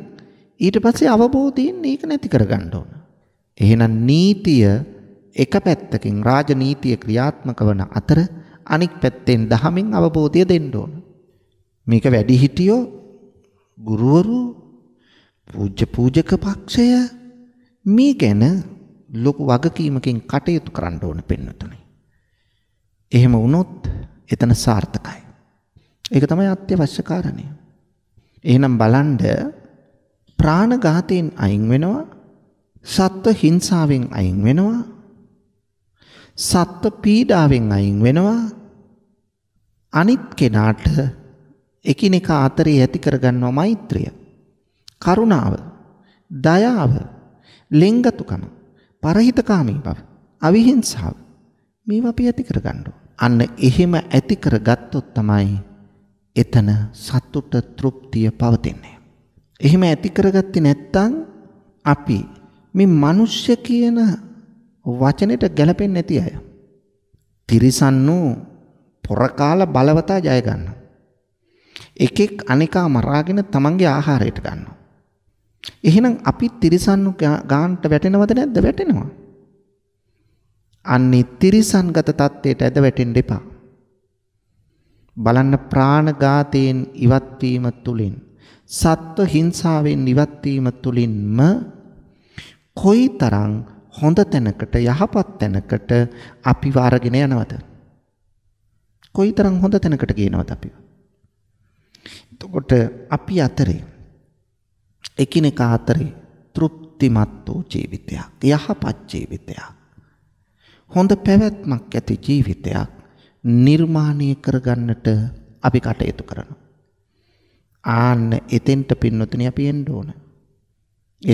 ඊට පස්සේ අවබෝධයෙන් ඒක නැති කරගන්න ඕන. එහෙනම් නීතිය එක පැත්තකින් රාජනීතිය ක්‍රියාත්මක වන අතර අනික් පැත්තෙන් දහමින් අවබෝධය දෙන්න ඕන. මේක වැඩි හිටියෝ ගුරුවරු පූජ්‍ය පූජක පක්ෂය මේ ගැන ලොකු වගකීමකින් කටයුතු කරන්න ඕන පෙන්නතුනේ. එහෙම වුණොත් එතන සාර්ථකයි. ඒක තමයි අත්‍යවශ්‍ය කාරණය. එහෙනම් බලන්න ප්‍රාණඝාතයෙන් අයින් වෙනවා සත්ව හිංසාවෙන් අයින් වෙනවා සත්ව පීඩාවෙන් අයින් වෙනවා අනිත් කෙනාට එකිනෙකා අතරේ ඇති කරගන්නවා මෛත්‍රිය කරුණාව දයාව ලෙංගතුකම පරහිතකාමී බව අවිහිංසාව මේවා අපි ඇති කරගන්නවා අන්න එහෙම ඇති කරගත්තොත් තමයි එතන සතුට තෘප්තිය පවතින්නේ එහෙම ඇති කරගත්තේ නැත්නම් අපි මේ මිනිස්ය කියන වචනෙට ගැලපෙන්නේ නැති අය. තිරිසන්නු පොරකාල බලවතා ජය ගන්නවා. එකෙක් අනිකා මරාගෙන තමන්ගේ ආහාරයට ගන්නවා. එහෙනම් අපි තිරිසන්නු ගාන්ට වැටෙනවද නැද්ද වැටෙනවා. අන්නේ තිරිසන්ගත தත්ත්වයට ඇද වැටෙන්න එපා. බලන්න ප්‍රාණඝාතයෙන් ඉවත්වීම තුලින් සත්ව හිංසාවෙන් ඉවත්වීම තුලින්ම කොයි තරං හොඳ තැනකට යහපත් තැනකට අපි වාරගෙන යනවද. කොයි තරං හොඳ තැනකට ගේනවද අපි. එතකොට අපි අතරේ එකිනෙක අතරේ තෘප්තිමත් වූ ජීවිතයක් යහපත් ජීවිතයක් හොඳ පැවැත්මක් ඇති ජීවිතයක් නිර්මාණය කරගන්නට අපි කටයුතු කරනවා. ආන්න එතෙන්ට පින්නොතන අපි එන්න ඕන.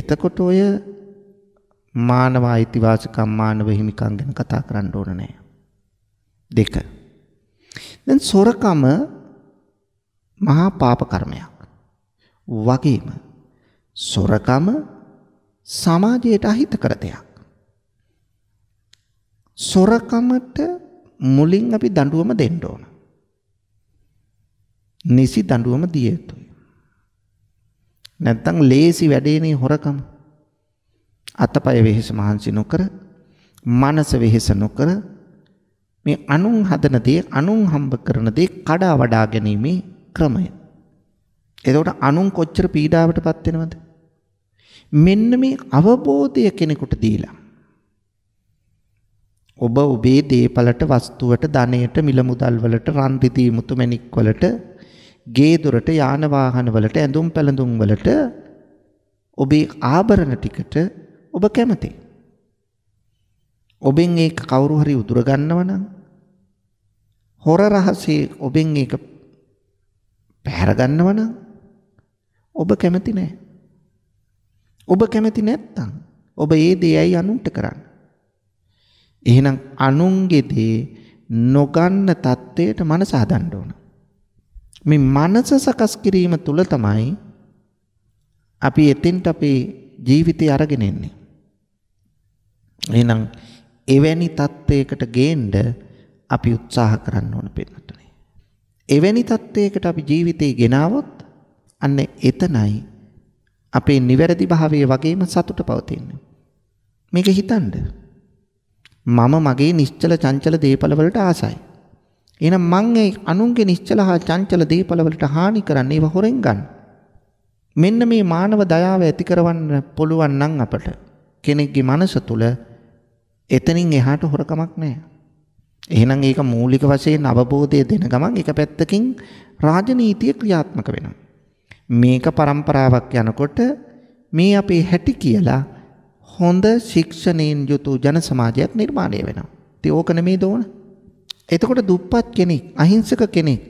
එතකොට ඔය මානව අයිතිවාසිකම් මානව හිමිකම් ගැන කතා කරන්න ඕන නෑ. දෙක. දැන් සොරකම මහා පාප කර්මයක්. වගේම සොරකම සමාජයට අහිත කර දෙයක්. සොරකමට මුලින් අපි දඬුවම දෙන්න ඕන. නිසි දඬුවම දිය යුතුයි. නැත්තම් ලේසි වැඩේනේ හොරකම. අතපය වෙහෙස මහන්සි නොකර මනස වෙහෙස නොකර මේ අනුන් හදන දේ අනුන් හම්බ කරන දේ කඩා වඩා ගැනීමේ ක්‍රමය. එතකොට අනුන් කොච්චර පීඩාවටපත් වෙනවද? මෙන්න මේ අවබෝධය කෙනෙකුට දීලා ඔබ ඔබේ දේපලට වස්තුවට ධනයට මිල මුදල් වලට රන් රිදී මුතු මැණික් වලට ගේ දොරට යාන වාහන වලට ඇඳුම් පැළඳුම් වලට ඔබේ ආභරණ ටිකට ඔබ කැමති. ඔබෙන් ඒක කවුරු හරි උදුර ගන්නව නම් හොර රහසේ ඔබෙන් ඒක පැහැර ගන්නව නම් ඔබ කැමති නෑ. ඔබ කැමති නැත්තම් ඔබ ඒ දෙයයි අනුන්ට කරන්න. එහෙනම් අනුන්ගේ දේ නොගන්න தත්වයට මනස හදන්න ඕන. මේ මනස සකස් කිරීම තුළ තමයි අපි එතෙන්ට අපේ ජීවිතය අරගෙන එන්නේ. එහෙනම් එවැනි தත්වයකට ගේන්න අපි උත්සාහ කරන්න ඕන පින්නතුනේ. එවැනි தත්වයකට අපි ජීවිතේ ගෙනාවොත් අන්න එතනයි අපේ නිවැරදි භාවයේ වගේම සතුට පවතින්නේ. මේක හිතන්න. මම මගේ නිශ්චල චංචල දේපල වලට ආසයි. එහෙනම් මං ඒ අනුන්ගේ නිශ්චල හා චංචල දේපල වලට හානි කරන්න ඒව හොරෙන් ගන්න. මෙන්න මේ මානව දයාව ඇති කරවන්න පුළුවන් නම් අපට කෙනෙක්ගේ මනස තුළ එතනින් එහාට හොරකමක් නැහැ. එහෙනම් ඒක මූලික වශයෙන් අවබෝධය දෙන ගමන් එක පැත්තකින් රාජනීතිය ක්‍රියාත්මක වෙනවා. මේක પરම්පරාවක් යනකොට මේ අපේ හැටි කියලා හොඳ ශික්ෂණයෙන් යුතු ජන සමාජයක් නිර්මාණය වෙනවා. ඉතින් ඕක නෙමේ දෝන. එතකොට දුප්පත් කෙනෙක්, අහිංසක කෙනෙක්,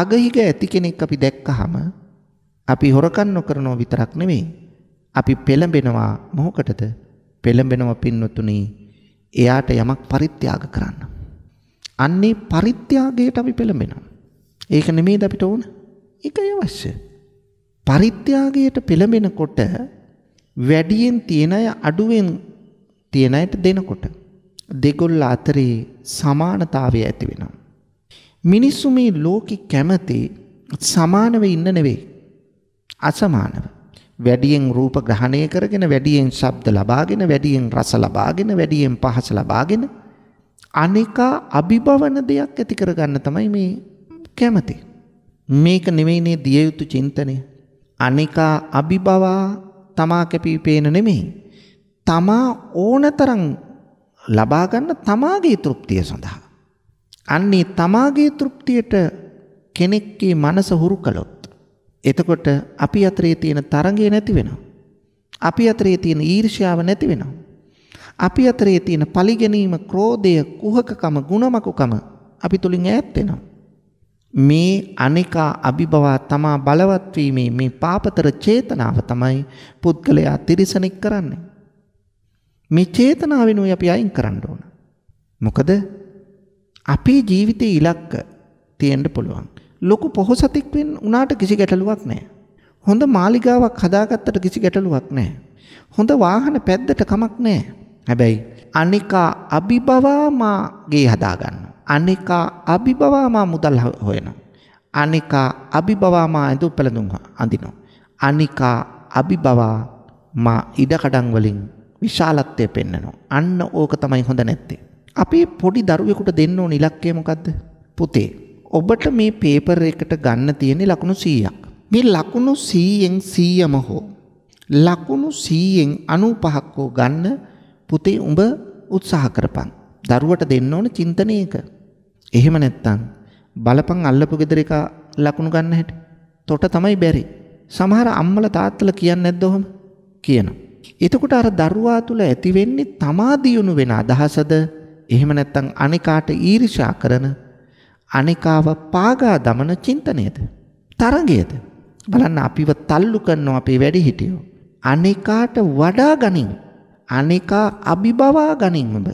අගහිග ඇති කෙනෙක් අපි දැක්කහම අපි හොරකම් නොකරනෝ විතරක් නෙමෙයි. අපි පෙළඹෙනවා මොහොකටද? පෙළඹෙනව පින්නතුනි එයාට යමක් පරිත්‍යාග කරන්න. අන්නේ පරිත්‍යාගයට අපි පෙළඹෙනවා. ඒක නෙමේද අපිට ඕන? ඒකයි අවශ්‍ය. පරිත්‍යාගයට පෙළඹෙනකොට වැඩියෙන් තියන අය අඩුවෙන් තියන අයට දෙනකොට දෙගොල්ල අතරේ සමානතාවය ඇති වෙනවා. මිනිස්සු මේ ලෝකෙ කැමති සමානව ඉන්න නෙවෙයි. අසමානව. වැඩියෙන් රූප ග්‍රහණය කරගෙන වැඩියෙන් ශබ්ද ලබාගෙන වැඩියෙන් රස ලබාගෙන වැඩියෙන් පහස ලබාගෙන අනිකා අභිභවන දෙයක් ඇති කරගන්න තමයි මේ කැමති. මේක නෙවෙයිනේ දිය යුතු චින්තනය. අනිකා අභිභවා තමා කැපී පේන නෙමෙයි. තමා ඕනතරම් ලබා ගන්න තමාගේ තෘප්තිය සඳහා. අන්නේ තමාගේ තෘප්තියට කෙනෙක්ගේ මනස හුරු කළොත් එතකොට අපි අතරේ තියෙන තරගය නැති වෙනවා. අපි අතරේ තියෙන ඊර්ෂ්‍යාව නැති වෙනවා. අපි අතරේ තියෙන පලිගැනීම, ක්‍රෝධය, කුහකකම, ගුණමකුකම අපි තුලින් ඈත් වෙනවා. මේ අනිකා අභිබවා තමා බලවත් වීමේ මේ පාපතර චේතනාව තමයි පුද්ගලයා තිරිසනෙක් කරන්නේ. මේ චේතනාවෙනුයි අපි අයින් කරන්න ඕන. මොකද අපේ ජීවිතයේ ඉලක්ක තියෙන්න පුළුවන්. ලොකු පොහොසතෙක් වෙන්න උනාට කිසි ගැටලුවක් නැහැ. හොඳ මාලිගාවක් හදාගත්තට කිසි ගැටලුවක් නැහැ. හොඳ වාහන පැද්දට කමක් නැහැ. හැබැයි අනිකා අභිබවාමාගේ හදාගන්න. අනිකා අභිබවාමා මුදල් හොයන. අනිකා අභිබවාමා ඇඳු පැළඳුම් අඳිනවා. අනිකා අභිබවා මා ඉඩකඩම් වලින් විශාලත්වය පෙන්වනවා. අන්න ඕක තමයි හොඳ නැත්තේ. අපේ පොඩි දරුවෙකුට දෙන්න ඕන ඉලක්කය මොකද්ද? පුතේ ඔබට මේ පේපර් එකට ගන්න තියෙනෙ ලකුණු සීයක්. මේ ලකුණු සීයෙන් සීයම හෝ. ලකුණු සීයෙන් අනු පහක්කෝ ගන්න පුතේ උඹ උත්සාහ කරපන්. දරුවට දෙන්න ඕන චින්තනයක. එහෙම නැත්තං. බලපං අල්ලපු ගෙදර එක ලකුණු ගන්න හැට. තොට තමයි බැරි. සමහර අම්මල තාත්තල කියන්න නැද්ද ඔහොම කියන. එතකොට අර දරුවා තුළ ඇතිවෙන්නේ තමා දියුණු වෙන අදහසද එහෙම නැත්තං අනිකාට ඊර්ෂා කරන අනෙකාව පාගා දමන චින්තනයද. තරගේද. බලන්න අපිව තල්ලු කරනවා අපේ වැඩි හිටියෝ. අනෙකාට වඩා ගනින් අනෙකා අභිබවා ගනින්මබ.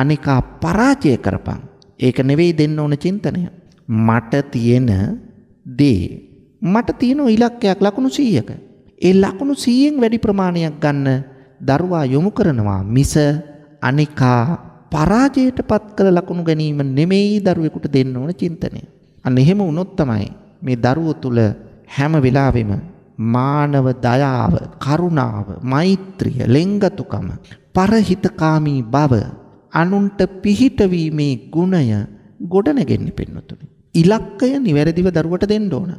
අනෙකා පරාජය කරපං. ඒක නෙවෙයි දෙන්න ඕන චින්තනය. මට තියෙන දේ. මට තියෙන ඉලක්කයක් ලකුණු සීයක. ඒ ලකුණු සීයෙන් වැඩි ප්‍රමාණයක් ගන්න දරුවා යොමු කරනවා මිස අනිකා පරාජයට පත් කළ ලකුණු ගැනීම නෙමෙයි දරුවෙකුට දෙන්න ඕන චින්තනය. අන්න එහෙම වුණොත් තමයි මේ දරුවෝ තුල හැම වෙලාවෙම මානව දයාව, කරුණාව, මෛත්‍රිය, ලෙංගතුකම, පරහිතකාමී බව, අනුන්ට පිහිටවීමේ ගුණය ගොඩනගෙන්නේ පින්නතුනේ. ඉලක්කය නිවැරදිව දරුවට දෙන්න ඕන.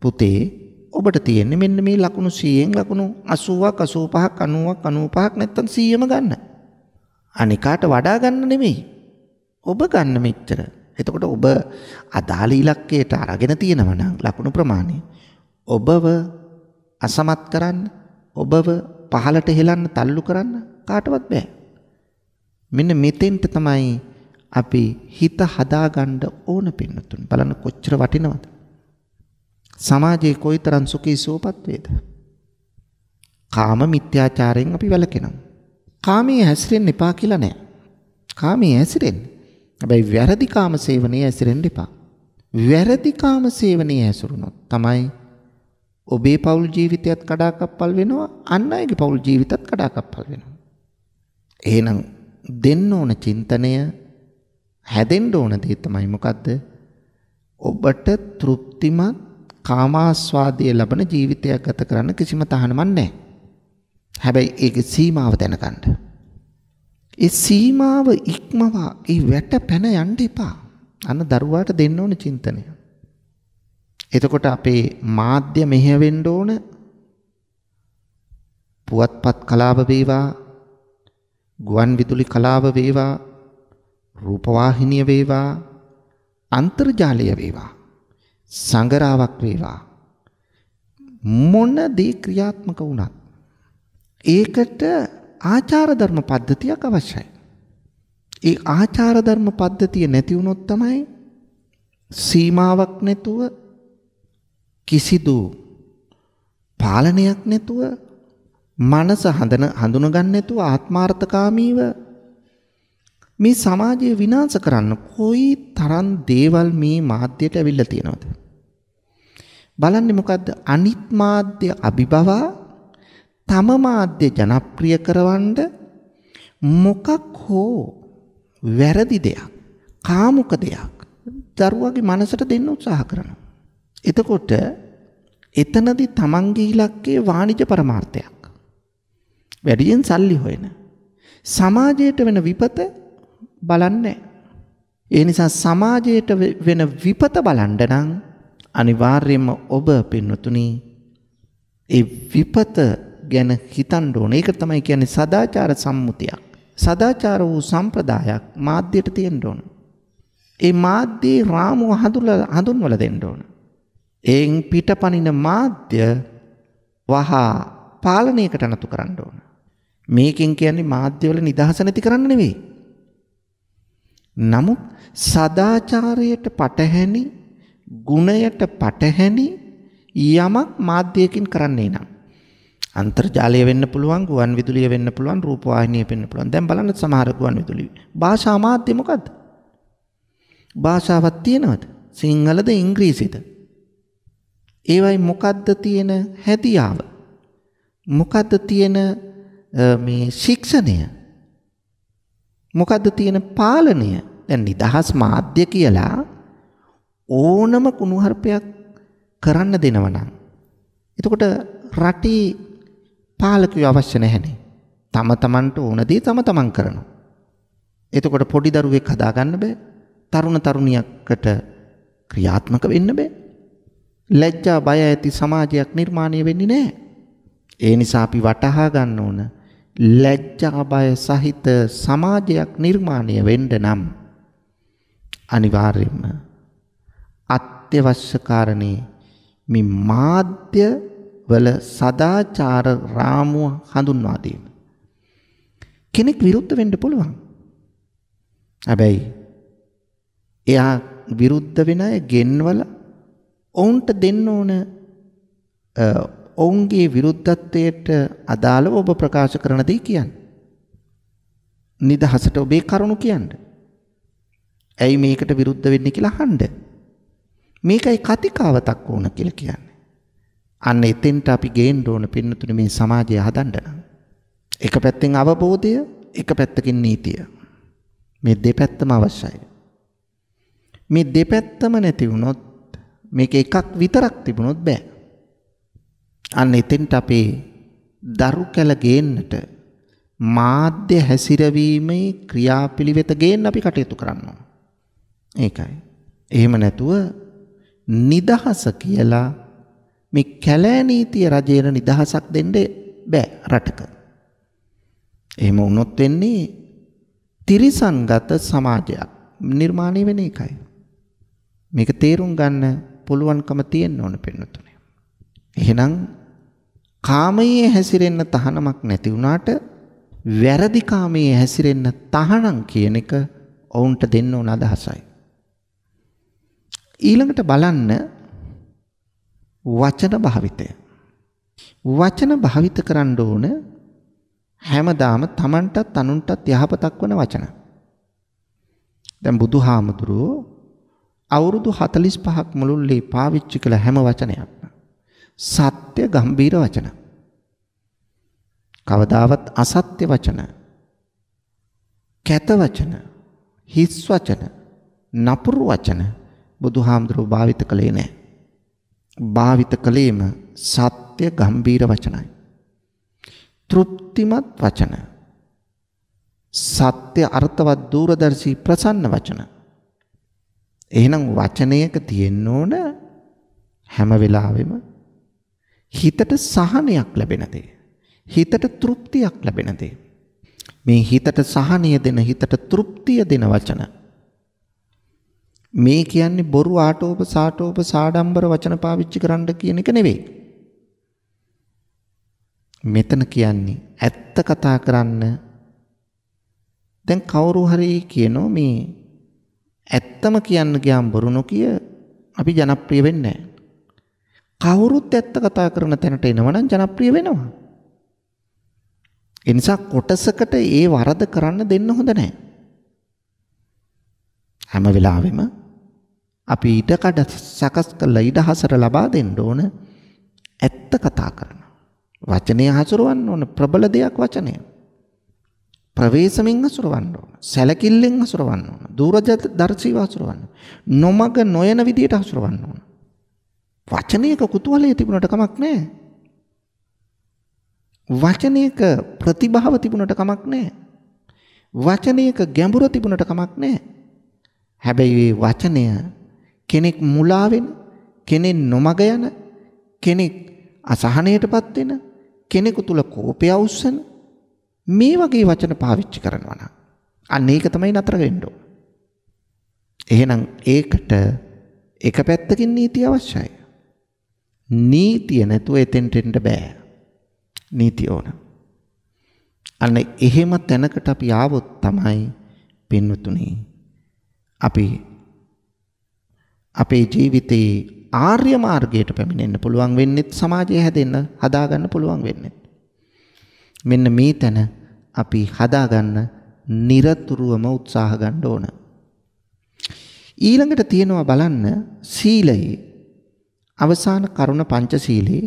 පුතේ ඔබට තියෙන්නේ මෙන්න මේ ලකුණු 100න් ලකුණු 80ක් 85ක් 90ක් 95ක් නැත්තම් 100ම ගන්න. අනිකාට වඩා ගන්න නෙමෙයි. ඔබ ගන්න මෙච්චර. එතකොට ඔබ අදාළ ඉලක්කයට අරගෙන තියෙනවා නම් ලකුණු ප්‍රමාණය ඔබව අසමත් කරන්න ඔබව පහලට හෙලන්න තල්ලු කරන්න කාටවත් බෑ. මෙන්න මෙතෙන්ට තමයි අපි හිත හදාගන්න ඕන පින්නතුන්. බලන්න කොච්චර වටිනවද? සමාජයේ කොයිතරම් සුඛී සුවපත් වේද? කාම මිත්‍යාචාරයෙන් අපි වැළකෙනවා. කාමයේ හැසිරෙන්න එපා කියලා නෑ. කාමයේ හැසිරෙන්න. හැබැයි වැරදි කාම සේවනයේ හැසිරෙන්න එපා. වැරදි කාම සේවනයේ හැසිරුණොත් තමයි ඔබේ පෞල් ජීවිතයත් කඩාකප්පල් වෙනවා අන් අයගේ පෞල් ජීවිතත් කඩාකප්පල් වෙනවා. එහෙනම් දෙන්න ඕන චින්තනය හැදෙන්න ඕන දේ තමයි මොකද්ද? ඔබට තෘප්තිමත් කාමාස්වාදයේ ලබන ජීවිතයක් ගත කරන්න කිසිම තහනමක් නැහැ. හැබැයි ඒක සීමාව දැනගන්න. ඒ සීමාව ඉක්මවා ඒ වැට පැන යන්න එපා. අන්න දරුවාට දෙන්න ඕන චින්තනය. එතකොට අපේ මාධ්‍ය මෙහෙවෙන්න ඕන පුවත්පත් කලාව වේවා ගුවන් විදුලි කලාව වේවා රූපවාහිනිය වේවා අන්තර්ජාලය වේවා සංගරාවක් වේවා මොන දේ ක්‍රියාත්මක වුණත් ඒකට ආචාර ධර්ම පද්ධතියක් අවශ්‍යයි. ඒ ආචාර ධර්ම පද්ධතිය නැති වුණොත් තමයි සීමාවක් නැතුව කිසිදු පාලනයක් නැතුව මනස හඳන හඳුනගන්න නැතුව ආත්මාර්ථකාමීව මේ සමාජය විනාශ කරන්න කොයි තරම් දේවල් මේ මාධ්‍යයට ඇවිල්ලා තියෙනවද බලන්න මොකද්ද අනිත් මාධ්‍ය අභිබවා තම මාධ්‍ය ජනප්‍රිය කරවන්න මොකක් හෝ වැරදි දෙයක් කාමුක දෙයක් දරුවගේ මනසට දෙන්න උත්සාහ කරනවා. එතකොට එතනදි තමන්ගේ ඉලක්කේ වාණිජ පරමාර්ථයක්. වැඩියෙන් සල්ලි හොයන. සමාජයට වෙන විපත බලන්නේ. ඒ නිසා සමාජයට වෙන විපත බලන්න නම් අනිවාර්යයෙන්ම ඔබ පින්නතුණි ඒ විපත ගැන හිතන්න ඕන. ඒක තමයි කියන්නේ සදාචාර සම්මුතියක්. සදාචාර වූ සම්ප්‍රදායක් මාධ්‍යයට තියෙන්න ඕන. ඒ මාධ්‍යයේ රාමුව හඳුල්ලා හඳුන්වලා දෙන්න ඕන. එයින් පිටපනින මාධ්‍ය වහා පාලනයකට නතු කරන්න ඕන. මේකෙන් කියන්නේ මාධ්‍යවල නිදහස නැති කරන්න නෙවෙයි. නමුත් සදාචාරයට පටහැනි ගුණයට පටහැනි යමක් මාධ්‍යයකින් කරන්නේ නම් අන්තර්ජාලය වෙන්න පුළුවන් ගුවන් විදුලිය වෙන්න පුළුවන් රූපවාහිනිය වෙන්න පුළුවන් දැන් බලන්න සමහර ගුවන් විදුලි භාෂා මාධ්‍ය මොකද්ද භාෂාවක් තියෙනවද සිංහලද ඉංග්‍රීසිද ඒවයි මොකද්ද තියෙන හැදියාව මොකද්ද තියෙන මේ ශික්ෂණය මොකද්ද තියෙන පාලනය දැන් නිදහස් මාධ්‍ය කියලා ඕනම කුණුහරුපයක් කරන්න දෙනවනම් එතකොට රටේ පාලකයෝ අවශ්‍ය නැහැනේ. තම තමන්ට ඕන දේ තම තමන් කරනවා. එතකොට පොඩි දරුවෙක් හදාගන්න බෑ. තරුණ තරුණියකට ක්‍රියාත්මක වෙන්න බෑ. ලැජ්ජා බය ඇති සමාජයක් නිර්මාණය වෙන්නේ නැහැ. ඒ නිසා අපි වටහා ගන්න ඕන ලැජ්ජා බය සහිත සමාජයක් නිර්මාණය වෙන්න නම් අනිවාර්යයෙන්ම අත්‍යවශ්‍ය කාරණේ මේ මාධ්‍ය වල සදාචාර රාමුව හඳුන්වා දීම. කෙනෙක් විරුද්ධ වෙන්න පුළුවන්. හැබැයි එයා විරුද්ධ වෙන අය ගෙන්වල ඔවුන්ට දෙන්න ඕන ඔවුන්ගේ විරුද්ධත්වයට අදාළව ඔබ ප්‍රකාශ කරන දේ කියන්න. නිදහසට ඔබේ කරුණු කියන්න. ඇයි මේකට විරුද්ධ වෙන්නේ කියලා අහන්න. මේකයි කතිකාවතක් ඕන කියලා කියන්නේ. අන්න එතෙන්ට අපි ගේන්න ඕන පින්නතුනි මේ සමාජය හදන්න. එක පැත්තෙන් අවබෝධය, එක පැත්තකින් නීතිය. මේ දෙපැත්තම අවශ්‍යයි. මේ දෙපැත්තම නැති වුණොත් මේක එකක් විතරක් තිබුණොත් බෑ. අන්න එතෙන්ට අපේ දරු කැල ගේන්නට මාධ්‍ය හැසිරවීමේ ක්‍රියාපිළිවෙත ගේන්න අපි කටයුතු කරනවා. ඒකයි. එහෙම නැතුව නිදහස කියලා මේ කැලෑ නීතිය රජයට නිදහසක් දෙන්න බෑ රටක. එහෙම වුණොත් වෙන්නේ තිරිසන්ගත සමාජයක් නිර්මාණය වෙන එකයි. මේක තේරුම් ගන්න පුළුවන්කම තියෙන්න ඕන පින්නතුනේ. එහෙනම් කාමයේ හැසිරෙන්න තහනමක් නැති වුණාට වැරදි කාමයේ හැසිරෙන්න තහනම් කියන එක ඔවුන්ට දෙන්න ඕන අදහසයි. ඊළඟට බලන්න වචන භාවිතය. වචන භාවිත කරන්න ඕන හැමදාම තමන්ටත් අනුන්ටත් යහපතක් වන වචන. දැන් බුදුහාමුදුරුවෝ අවුරුදු 45ක් මුළුල්ලේ පාවිච්චි කළ හැම වචනයක්ම සත්‍ය ගම්බීර වචන. කවදාවත් අසත්‍ය වචන. කැත වචන. හිස් වචන. නපුරු වචන බුදුහාමුදුරුවෝ භාවිත කළේ නැහැ. භාවිත කළේම සත්‍ය ගම්බීර වචනයි. තෘප්තිමත් වචන. සත්‍ය අර්ථවත් දූරදර්ශී ප්‍රසන්න වචන. එහෙනම් වචනයක තියෙන්න ඕන හැම වෙලාවෙම හිතට සහනයක් ලැබෙන දේ. හිතට තෘප්තියක් ලැබෙන දේ. මේ හිතට සහනය දෙන හිතට තෘප්තිය දෙන වචන මේ කියන්නේ බොරු ආටෝප සාටෝප සාඩම්බර වචන පාවිච්චි කරන්න කියන එක නෙවෙයි. මෙතන කියන්නේ ඇත්ත කතා කරන්න. දැන් කවුරු හරි කියනෝ මේ ඇත්තම කියන්න ගියාම බොරු නොකිය අපි ජනප්‍රිය වෙන්නේ නැහැ. කවුරුත් ඇත්ත කතා කරන තැනට එනවනම් ජනප්‍රිය වෙනවා. ඒ නිසා කොටසකට ඒ වරද කරන්න දෙන්න හොඳ නැහැ. හැම වෙලාවෙම අපි ඉඩකඩ සකස් කරලා ඉඩහසර ලබා දෙන්න ඕන ඇත්ත කතා කරනවා. වචනය හසුරවන්න ඕන ප්‍රබල දෙයක් වචනය. ප්‍රවේශමෙන් හසුරවන්න ඕන. සැලකිල්ලෙන් හසුරවන්න ඕන. දූරදර්ශීව හසුරවන්න. නොමග නොයන විදියට හසුරවන්න ඕන. වචනයක කුතුහලයේ තිබුණට කමක් නැහැ. වචනයක ප්‍රතිභාව තිබුණට කමක් නැහැ. වචනයක ගැඹුර තිබුණට කමක් නැහැ. හැබැයි මේ වචනය කෙනෙක් මුලා වෙන, කෙනෙක් නොමග යන, කෙනෙක් අසහනයටපත් වෙන, කෙනෙකු තුල කෝපය උස්සන මේ වගේ වචන පාවිච්චි කරනවා නම් අන්න ඒක තමයි නතර වෙන්න ඕන. එහෙනම් ඒකට එක පැත්තකින් නීතිය අවශ්‍යයි. නීතිය නැතුව එතෙන්ට එන්න බෑ. නීතිය ඕන. අන්න එහෙම තැනකට අපි ආවොත් තමයි පින්වතුනි අපි අපේ ජීවිතයේ ආර්ය මාර්ගයට පැමිණෙන්න පුළුවන් වෙන්නෙත් සමාජය හැදෙන්න හදාගන්න පුළුවන් වෙන්නේ. මෙන්න මේ තැන අපි හදාගන්න নিরතුරුවම උත්සාහ ගන්න ඕන. ඊළඟට තියෙනවා බලන්න සීලයේ අවසාන කරුණ පංචශීලයේ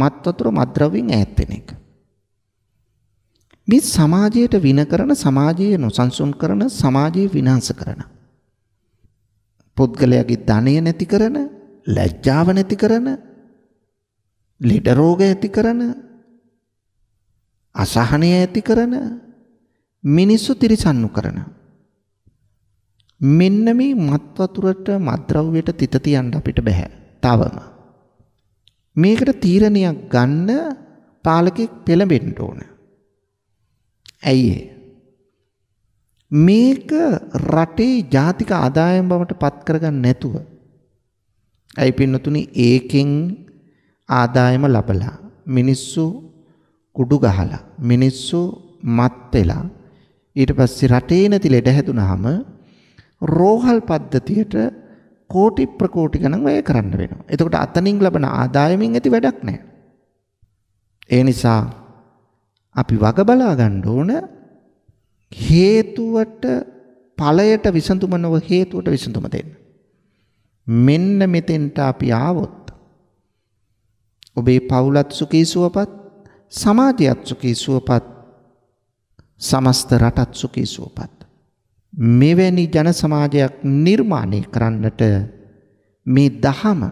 මත්වතුර මද්ද්‍රව්‍යෙන් ඈත් වෙන එක. මේ සමාජයට වින කරන සමාජයේ නොසන්සුන් කරන සමාජයේ විනාශ කරන පුද්ගලයාගේ ධනය නැති කරන ලැජ්ජාව නැති කරන ලෙඩ රෝග ඇති කරන අසහනය ඇති කරන මිනිස්සු තිරිසන්නු කරන මෙන්න මේ මත් වතුරට මත්ද්‍රව්‍යයට තිත තියන්න අපිට බෑ තවම මේකට තීරණයක් ගන්න පාලකෙක් පෙළඹෙන්න ඕන ඇයි ඒ මේක රටේ ජාතික ආදායම් බවට පත් කරගන්න නැතුව ඇයි පින්නතුනි ඒකෙන් ආදායම ලබලා මිනිස්සු කුඩු ගහලා මිනිස්සු මත් වෙලා ඊට පස්සේ රටේ නැති ලෙඩ හැදුනහම රෝහල් පද්ධතියට කෝටි ප්‍රකෝටි ගණන් වැය කරන්න වෙනවා. එතකොට අතනින් ලබන ආදායමින් ඇති වැඩක් නැහැ. ඒ නිසා අපි වග බලා ගන්න ඕන හේතුවට ඵලයට විසඳුම නොව හේතුවට විසඳුම දෙන්න. මෙන්න මෙතෙන්ට අපි ආවොත් ඔබේ පවුලත් සුඛී සුවපත්, සමාජයත් සුඛී සුවපත්, සමස්ත රටත් සුඛී සුවපත්. මෙවැනි ජන සමාජයක් නිර්මාණය කරන්නට මේ දහම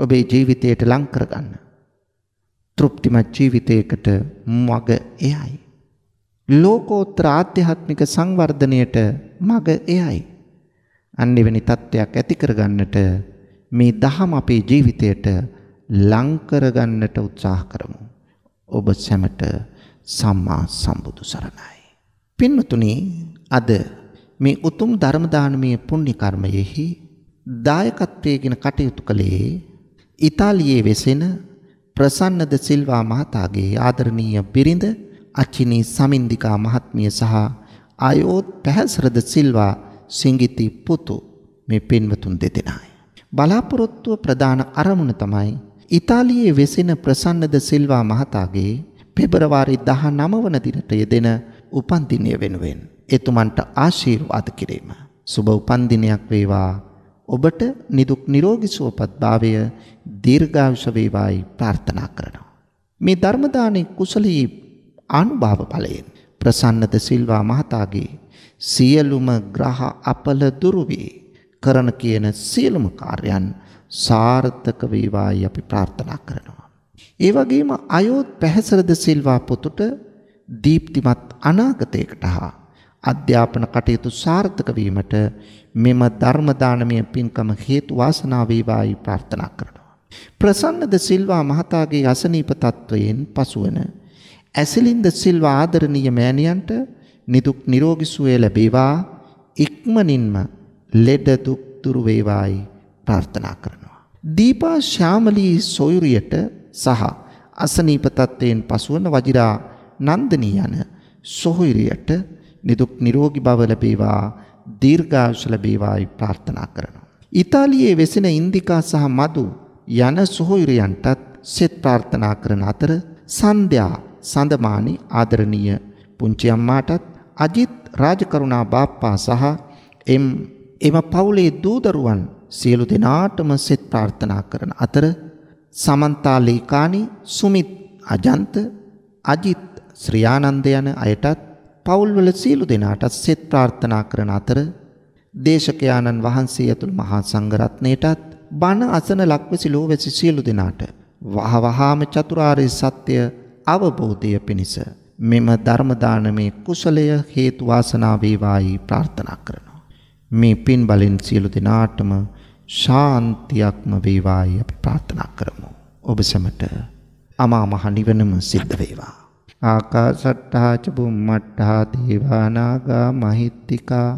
ඔබේ ජීවිතයට ලං කරගන්න. තෘප්තිමත් ජීවිතයකට මග එයයි. ලෝකෝත්තර ආධ්‍යාත්මික සංවර්ධනයට මඟ එයයි. අන්න එවැනි තත්ත්වයක් ඇති කරගන්නට මේ දහම අපේ ජීවිතයට ලං කරගන්නට උත්සාහ කරමු. ඔබ සැමට සම්මා සම්බුදු සරණයි. පින්වතුනි, අද මේ උතුම් ධර්ම දානමය පුණ්‍ය කර්මයෙහි දායකත්වයේගෙන කටයුතු කළේ ඉතාලියේ වෙසෙන ප්‍රසන්නද සිල්වා මහතාගේ ආදරණීය බිරිඳ අචිනී සමින්දිකා මහත්මිය සහ අයෝත් පැහැසරද සිල්වා සිංගිති පුතු මේ පින්වතුන් දෙදෙනයි. බලාපොරොත්තුව ප්‍රධාන අරමුණ තමයි ඉතාලියේ වෙසෙන ප්‍රසන්නද සිල්වා මහතාගේ පෙබරවාරි 19 වන දිනට යෙදෙන උපන්දිනය වෙනුවෙන් එතුමන්ට ආශිර්වාද කිරීම. සුබ උපන්දිනයක් වේවා. ඔබට නිදුක් නිරෝගී සුවපත් භාවය දීර්ඝායුෂ වේවායි ප්‍රාර්ථනා කරනවා. මේ ධර්ම දානේ කුසලී ආනුභාව ඵලයෙන් ප්‍රසන්නද සිල්වා මහතාගේ සියලුම ග්‍රහ අපල දුරු වේ කරන කියන සියලුම කාර්යයන් සාර්ථක වේවායි අපි ප්‍රාර්ථනා කරනවා. ඒ වගේම අයෝත් පැහැසරද සිල්වා පුතුට දීප්තිමත් අනාගතයකට හා අධ්‍යාපන කටයුතු සාර්ථක වීමට මෙම ධර්ම දානමය පින්කම හේතු වාසනා වේවායි ප්‍රාර්ථනා කරනවා. ප්‍රසන්නද සිල්වා මහතාගේ අසනීප තත්වයෙන් පසුවන ඇසලින්ද සිල්ව ආදරණීය මෑණියන්ට නිදුක් නිරෝගී සුවය ලැබේවා ඉක්මනින්ම ලෙඩ දුක් දුරු වේවායි ප්‍රාර්ථනා කරනවා. දීපා ශ්‍යාමලී සොයුරියට සහ අසනීප තත්ත්වයෙන් පසුවන වජිරා නන්දනී යන සොහොයුරියට නිදුක් නිරෝගී බව ලැබේවා දීර්ඝායුෂ ලැබේවායි ප්‍රාර්ථනා කරනවා. ඉතාලියේ වෙසෙන ඉන්දිකා සහ මදු යන සොහොයුරියන්ටත් සෙත් ප්‍රාර්ථනා කරන අතර සන්ධ්‍යා සඳමානි ආදරණීය පුංචි අම්මාටත් අජිත් රාජකරුණා බාප්පා සහ එම් එම පවුලේ දූදරුවන් සියලු දෙනාටම සෙත් ප්‍රාර්ථනා කරන අතර සමන්තා ලේකානි සුමිත් අජන්ත අජිත් ශ්‍රියානන්ද යන අයටත් පවුල්වල සියලු දෙනාටත් සෙත් ප්‍රාර්ථනා කරන අතර දේශකයාණන් වහන්සේ ඇතුළු මහා සංඝරත්නයටත් බණ අසන ලක්වැසි ලෝවැසි සියලු දෙනාට වහවහාම චතුරාර්ය සත්‍ය අවබෝධය පිණිස මෙම ධර්ම දානමේ කුසලය හේතු වාසනා වේවායි ප්‍රාර්ථනා කරනවා. මේ පින් බලෙන් සියලු දෙනාටම ශාන්තියක්ම වේවායි අපි ප්‍රාර්ථනා කරමු. ඔබ සැමට අමා මහ නිවනම සිද්ධ වේවා. ආකාසට්ටා ච බුම්මට්ටා දේවා නාග මහිත්‍තිකා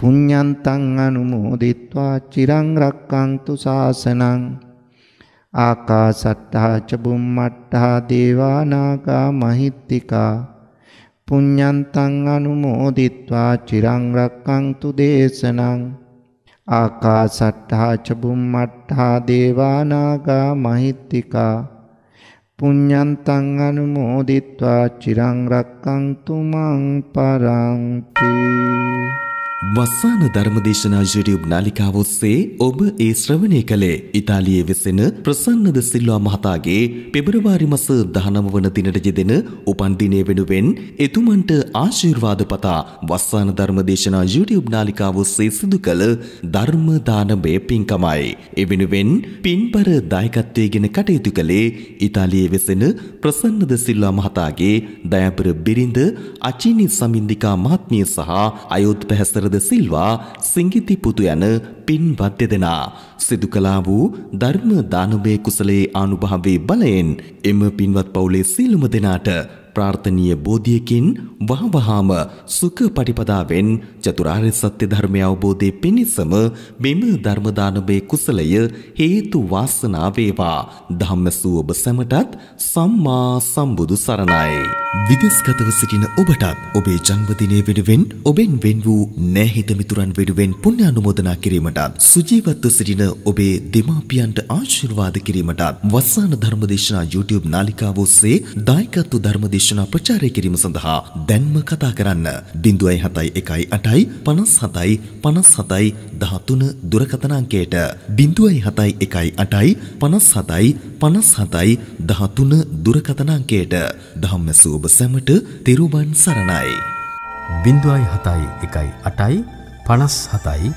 පුඤ්ඤන්තං අනුමෝදිත්වා චිරං රක්칸තු සාසනං ආකාසට්ටා ච බුම්මට්ටා දේවා නාග මහිත්‍තිකා පුඤ්ඤන්තං අනුමෝදිත්වා චිරං රක්ඛන්තු දේශනං ආකාසට්ටා ච බුම්මට්ටා දේවා නාග මහිත්‍තිකා පුඤ්ඤන්තං අනුමෝදිත්වා චිරං රක්ඛන්තු මං පරන්ති වස්සාන ධර්මදේශනා YouTube නාලිකාව ඔස්සේ ඔබ ඒ ශ්‍රවණය කළේ ඉතාලියේ වෙසෙන ප්‍රසන්නද සිල්වා මහතාගේ පෙබරවාරි මස 19 වන දිනට යෙදෙන උපන් දිනය වෙනුවෙන් එතුමන්ට ආශිර්වාද පතා වස්සාන ධර්මදේශනා YouTube නාලිකාව ඔස්සේ සිදු කළ ධර්ම දානමය පින්කමයි. ඒ වෙනුවෙන් පින්බර දායකත්වයේගෙන කටයුතු කළේ ඉතාලියේ වෙසෙන ප්‍රසන්නද සිල්වා මහතාගේ දයාබර බිරිඳ අචිනි සමින්දිකා මහත්මිය සහ අයොත් පැහැසර සුරද සිල්වා සිංගිති පුතු යන පින් බද්ධ දෙනා සිදු කළා වූ ධර්ම දානමය කුසලයේ ආනුභාවයේ බලයෙන් එම පින්වත් පවුලේ සීලුම දෙනාට ප්‍රාර්ථනීය බෝධියකින් වහවහාම සුඛ පටිපදාවෙන් චතුරාර්ය සත්‍ය ධර්මය අවබෝධයේ පිණිසම මෙම ධර්ම දානමේ කුසලය හේතු වාසනා වේවා ධම්මසූ ඔබ සැමටත් සම්මා සම්බුදු සරණයි විදස්ගතව සිටින ඔබටත් ඔබේ ජන්මදිනය වෙනුවෙන් ඔබෙන් වෙන් වූ නැහිත මිතුරන් වෙනුවෙන් පුණ්‍ය අනුමෝදනා කිරීමට කිරීමටත් සුජීවත්ව සිටින ඔබේ දෙමාපියන්ට ආශිර්වාද කිරීමටත් වස්සාන ධර්මදේශනා YouTube නාලිකාව ඔස්සේ දායකත්ව ධර්මදේශනා ප්‍රචාරය කිරීම සඳහා දැන්ම කතා කරන්න 0718යි 57යි 57යි 13 දුරකථන අංකයට 0718යි 57යි 57යි 13 දුරකථන අංකයට ධම්මසු ඔබ සැමට තෙරුවන් සරණයි 0718යි 57යි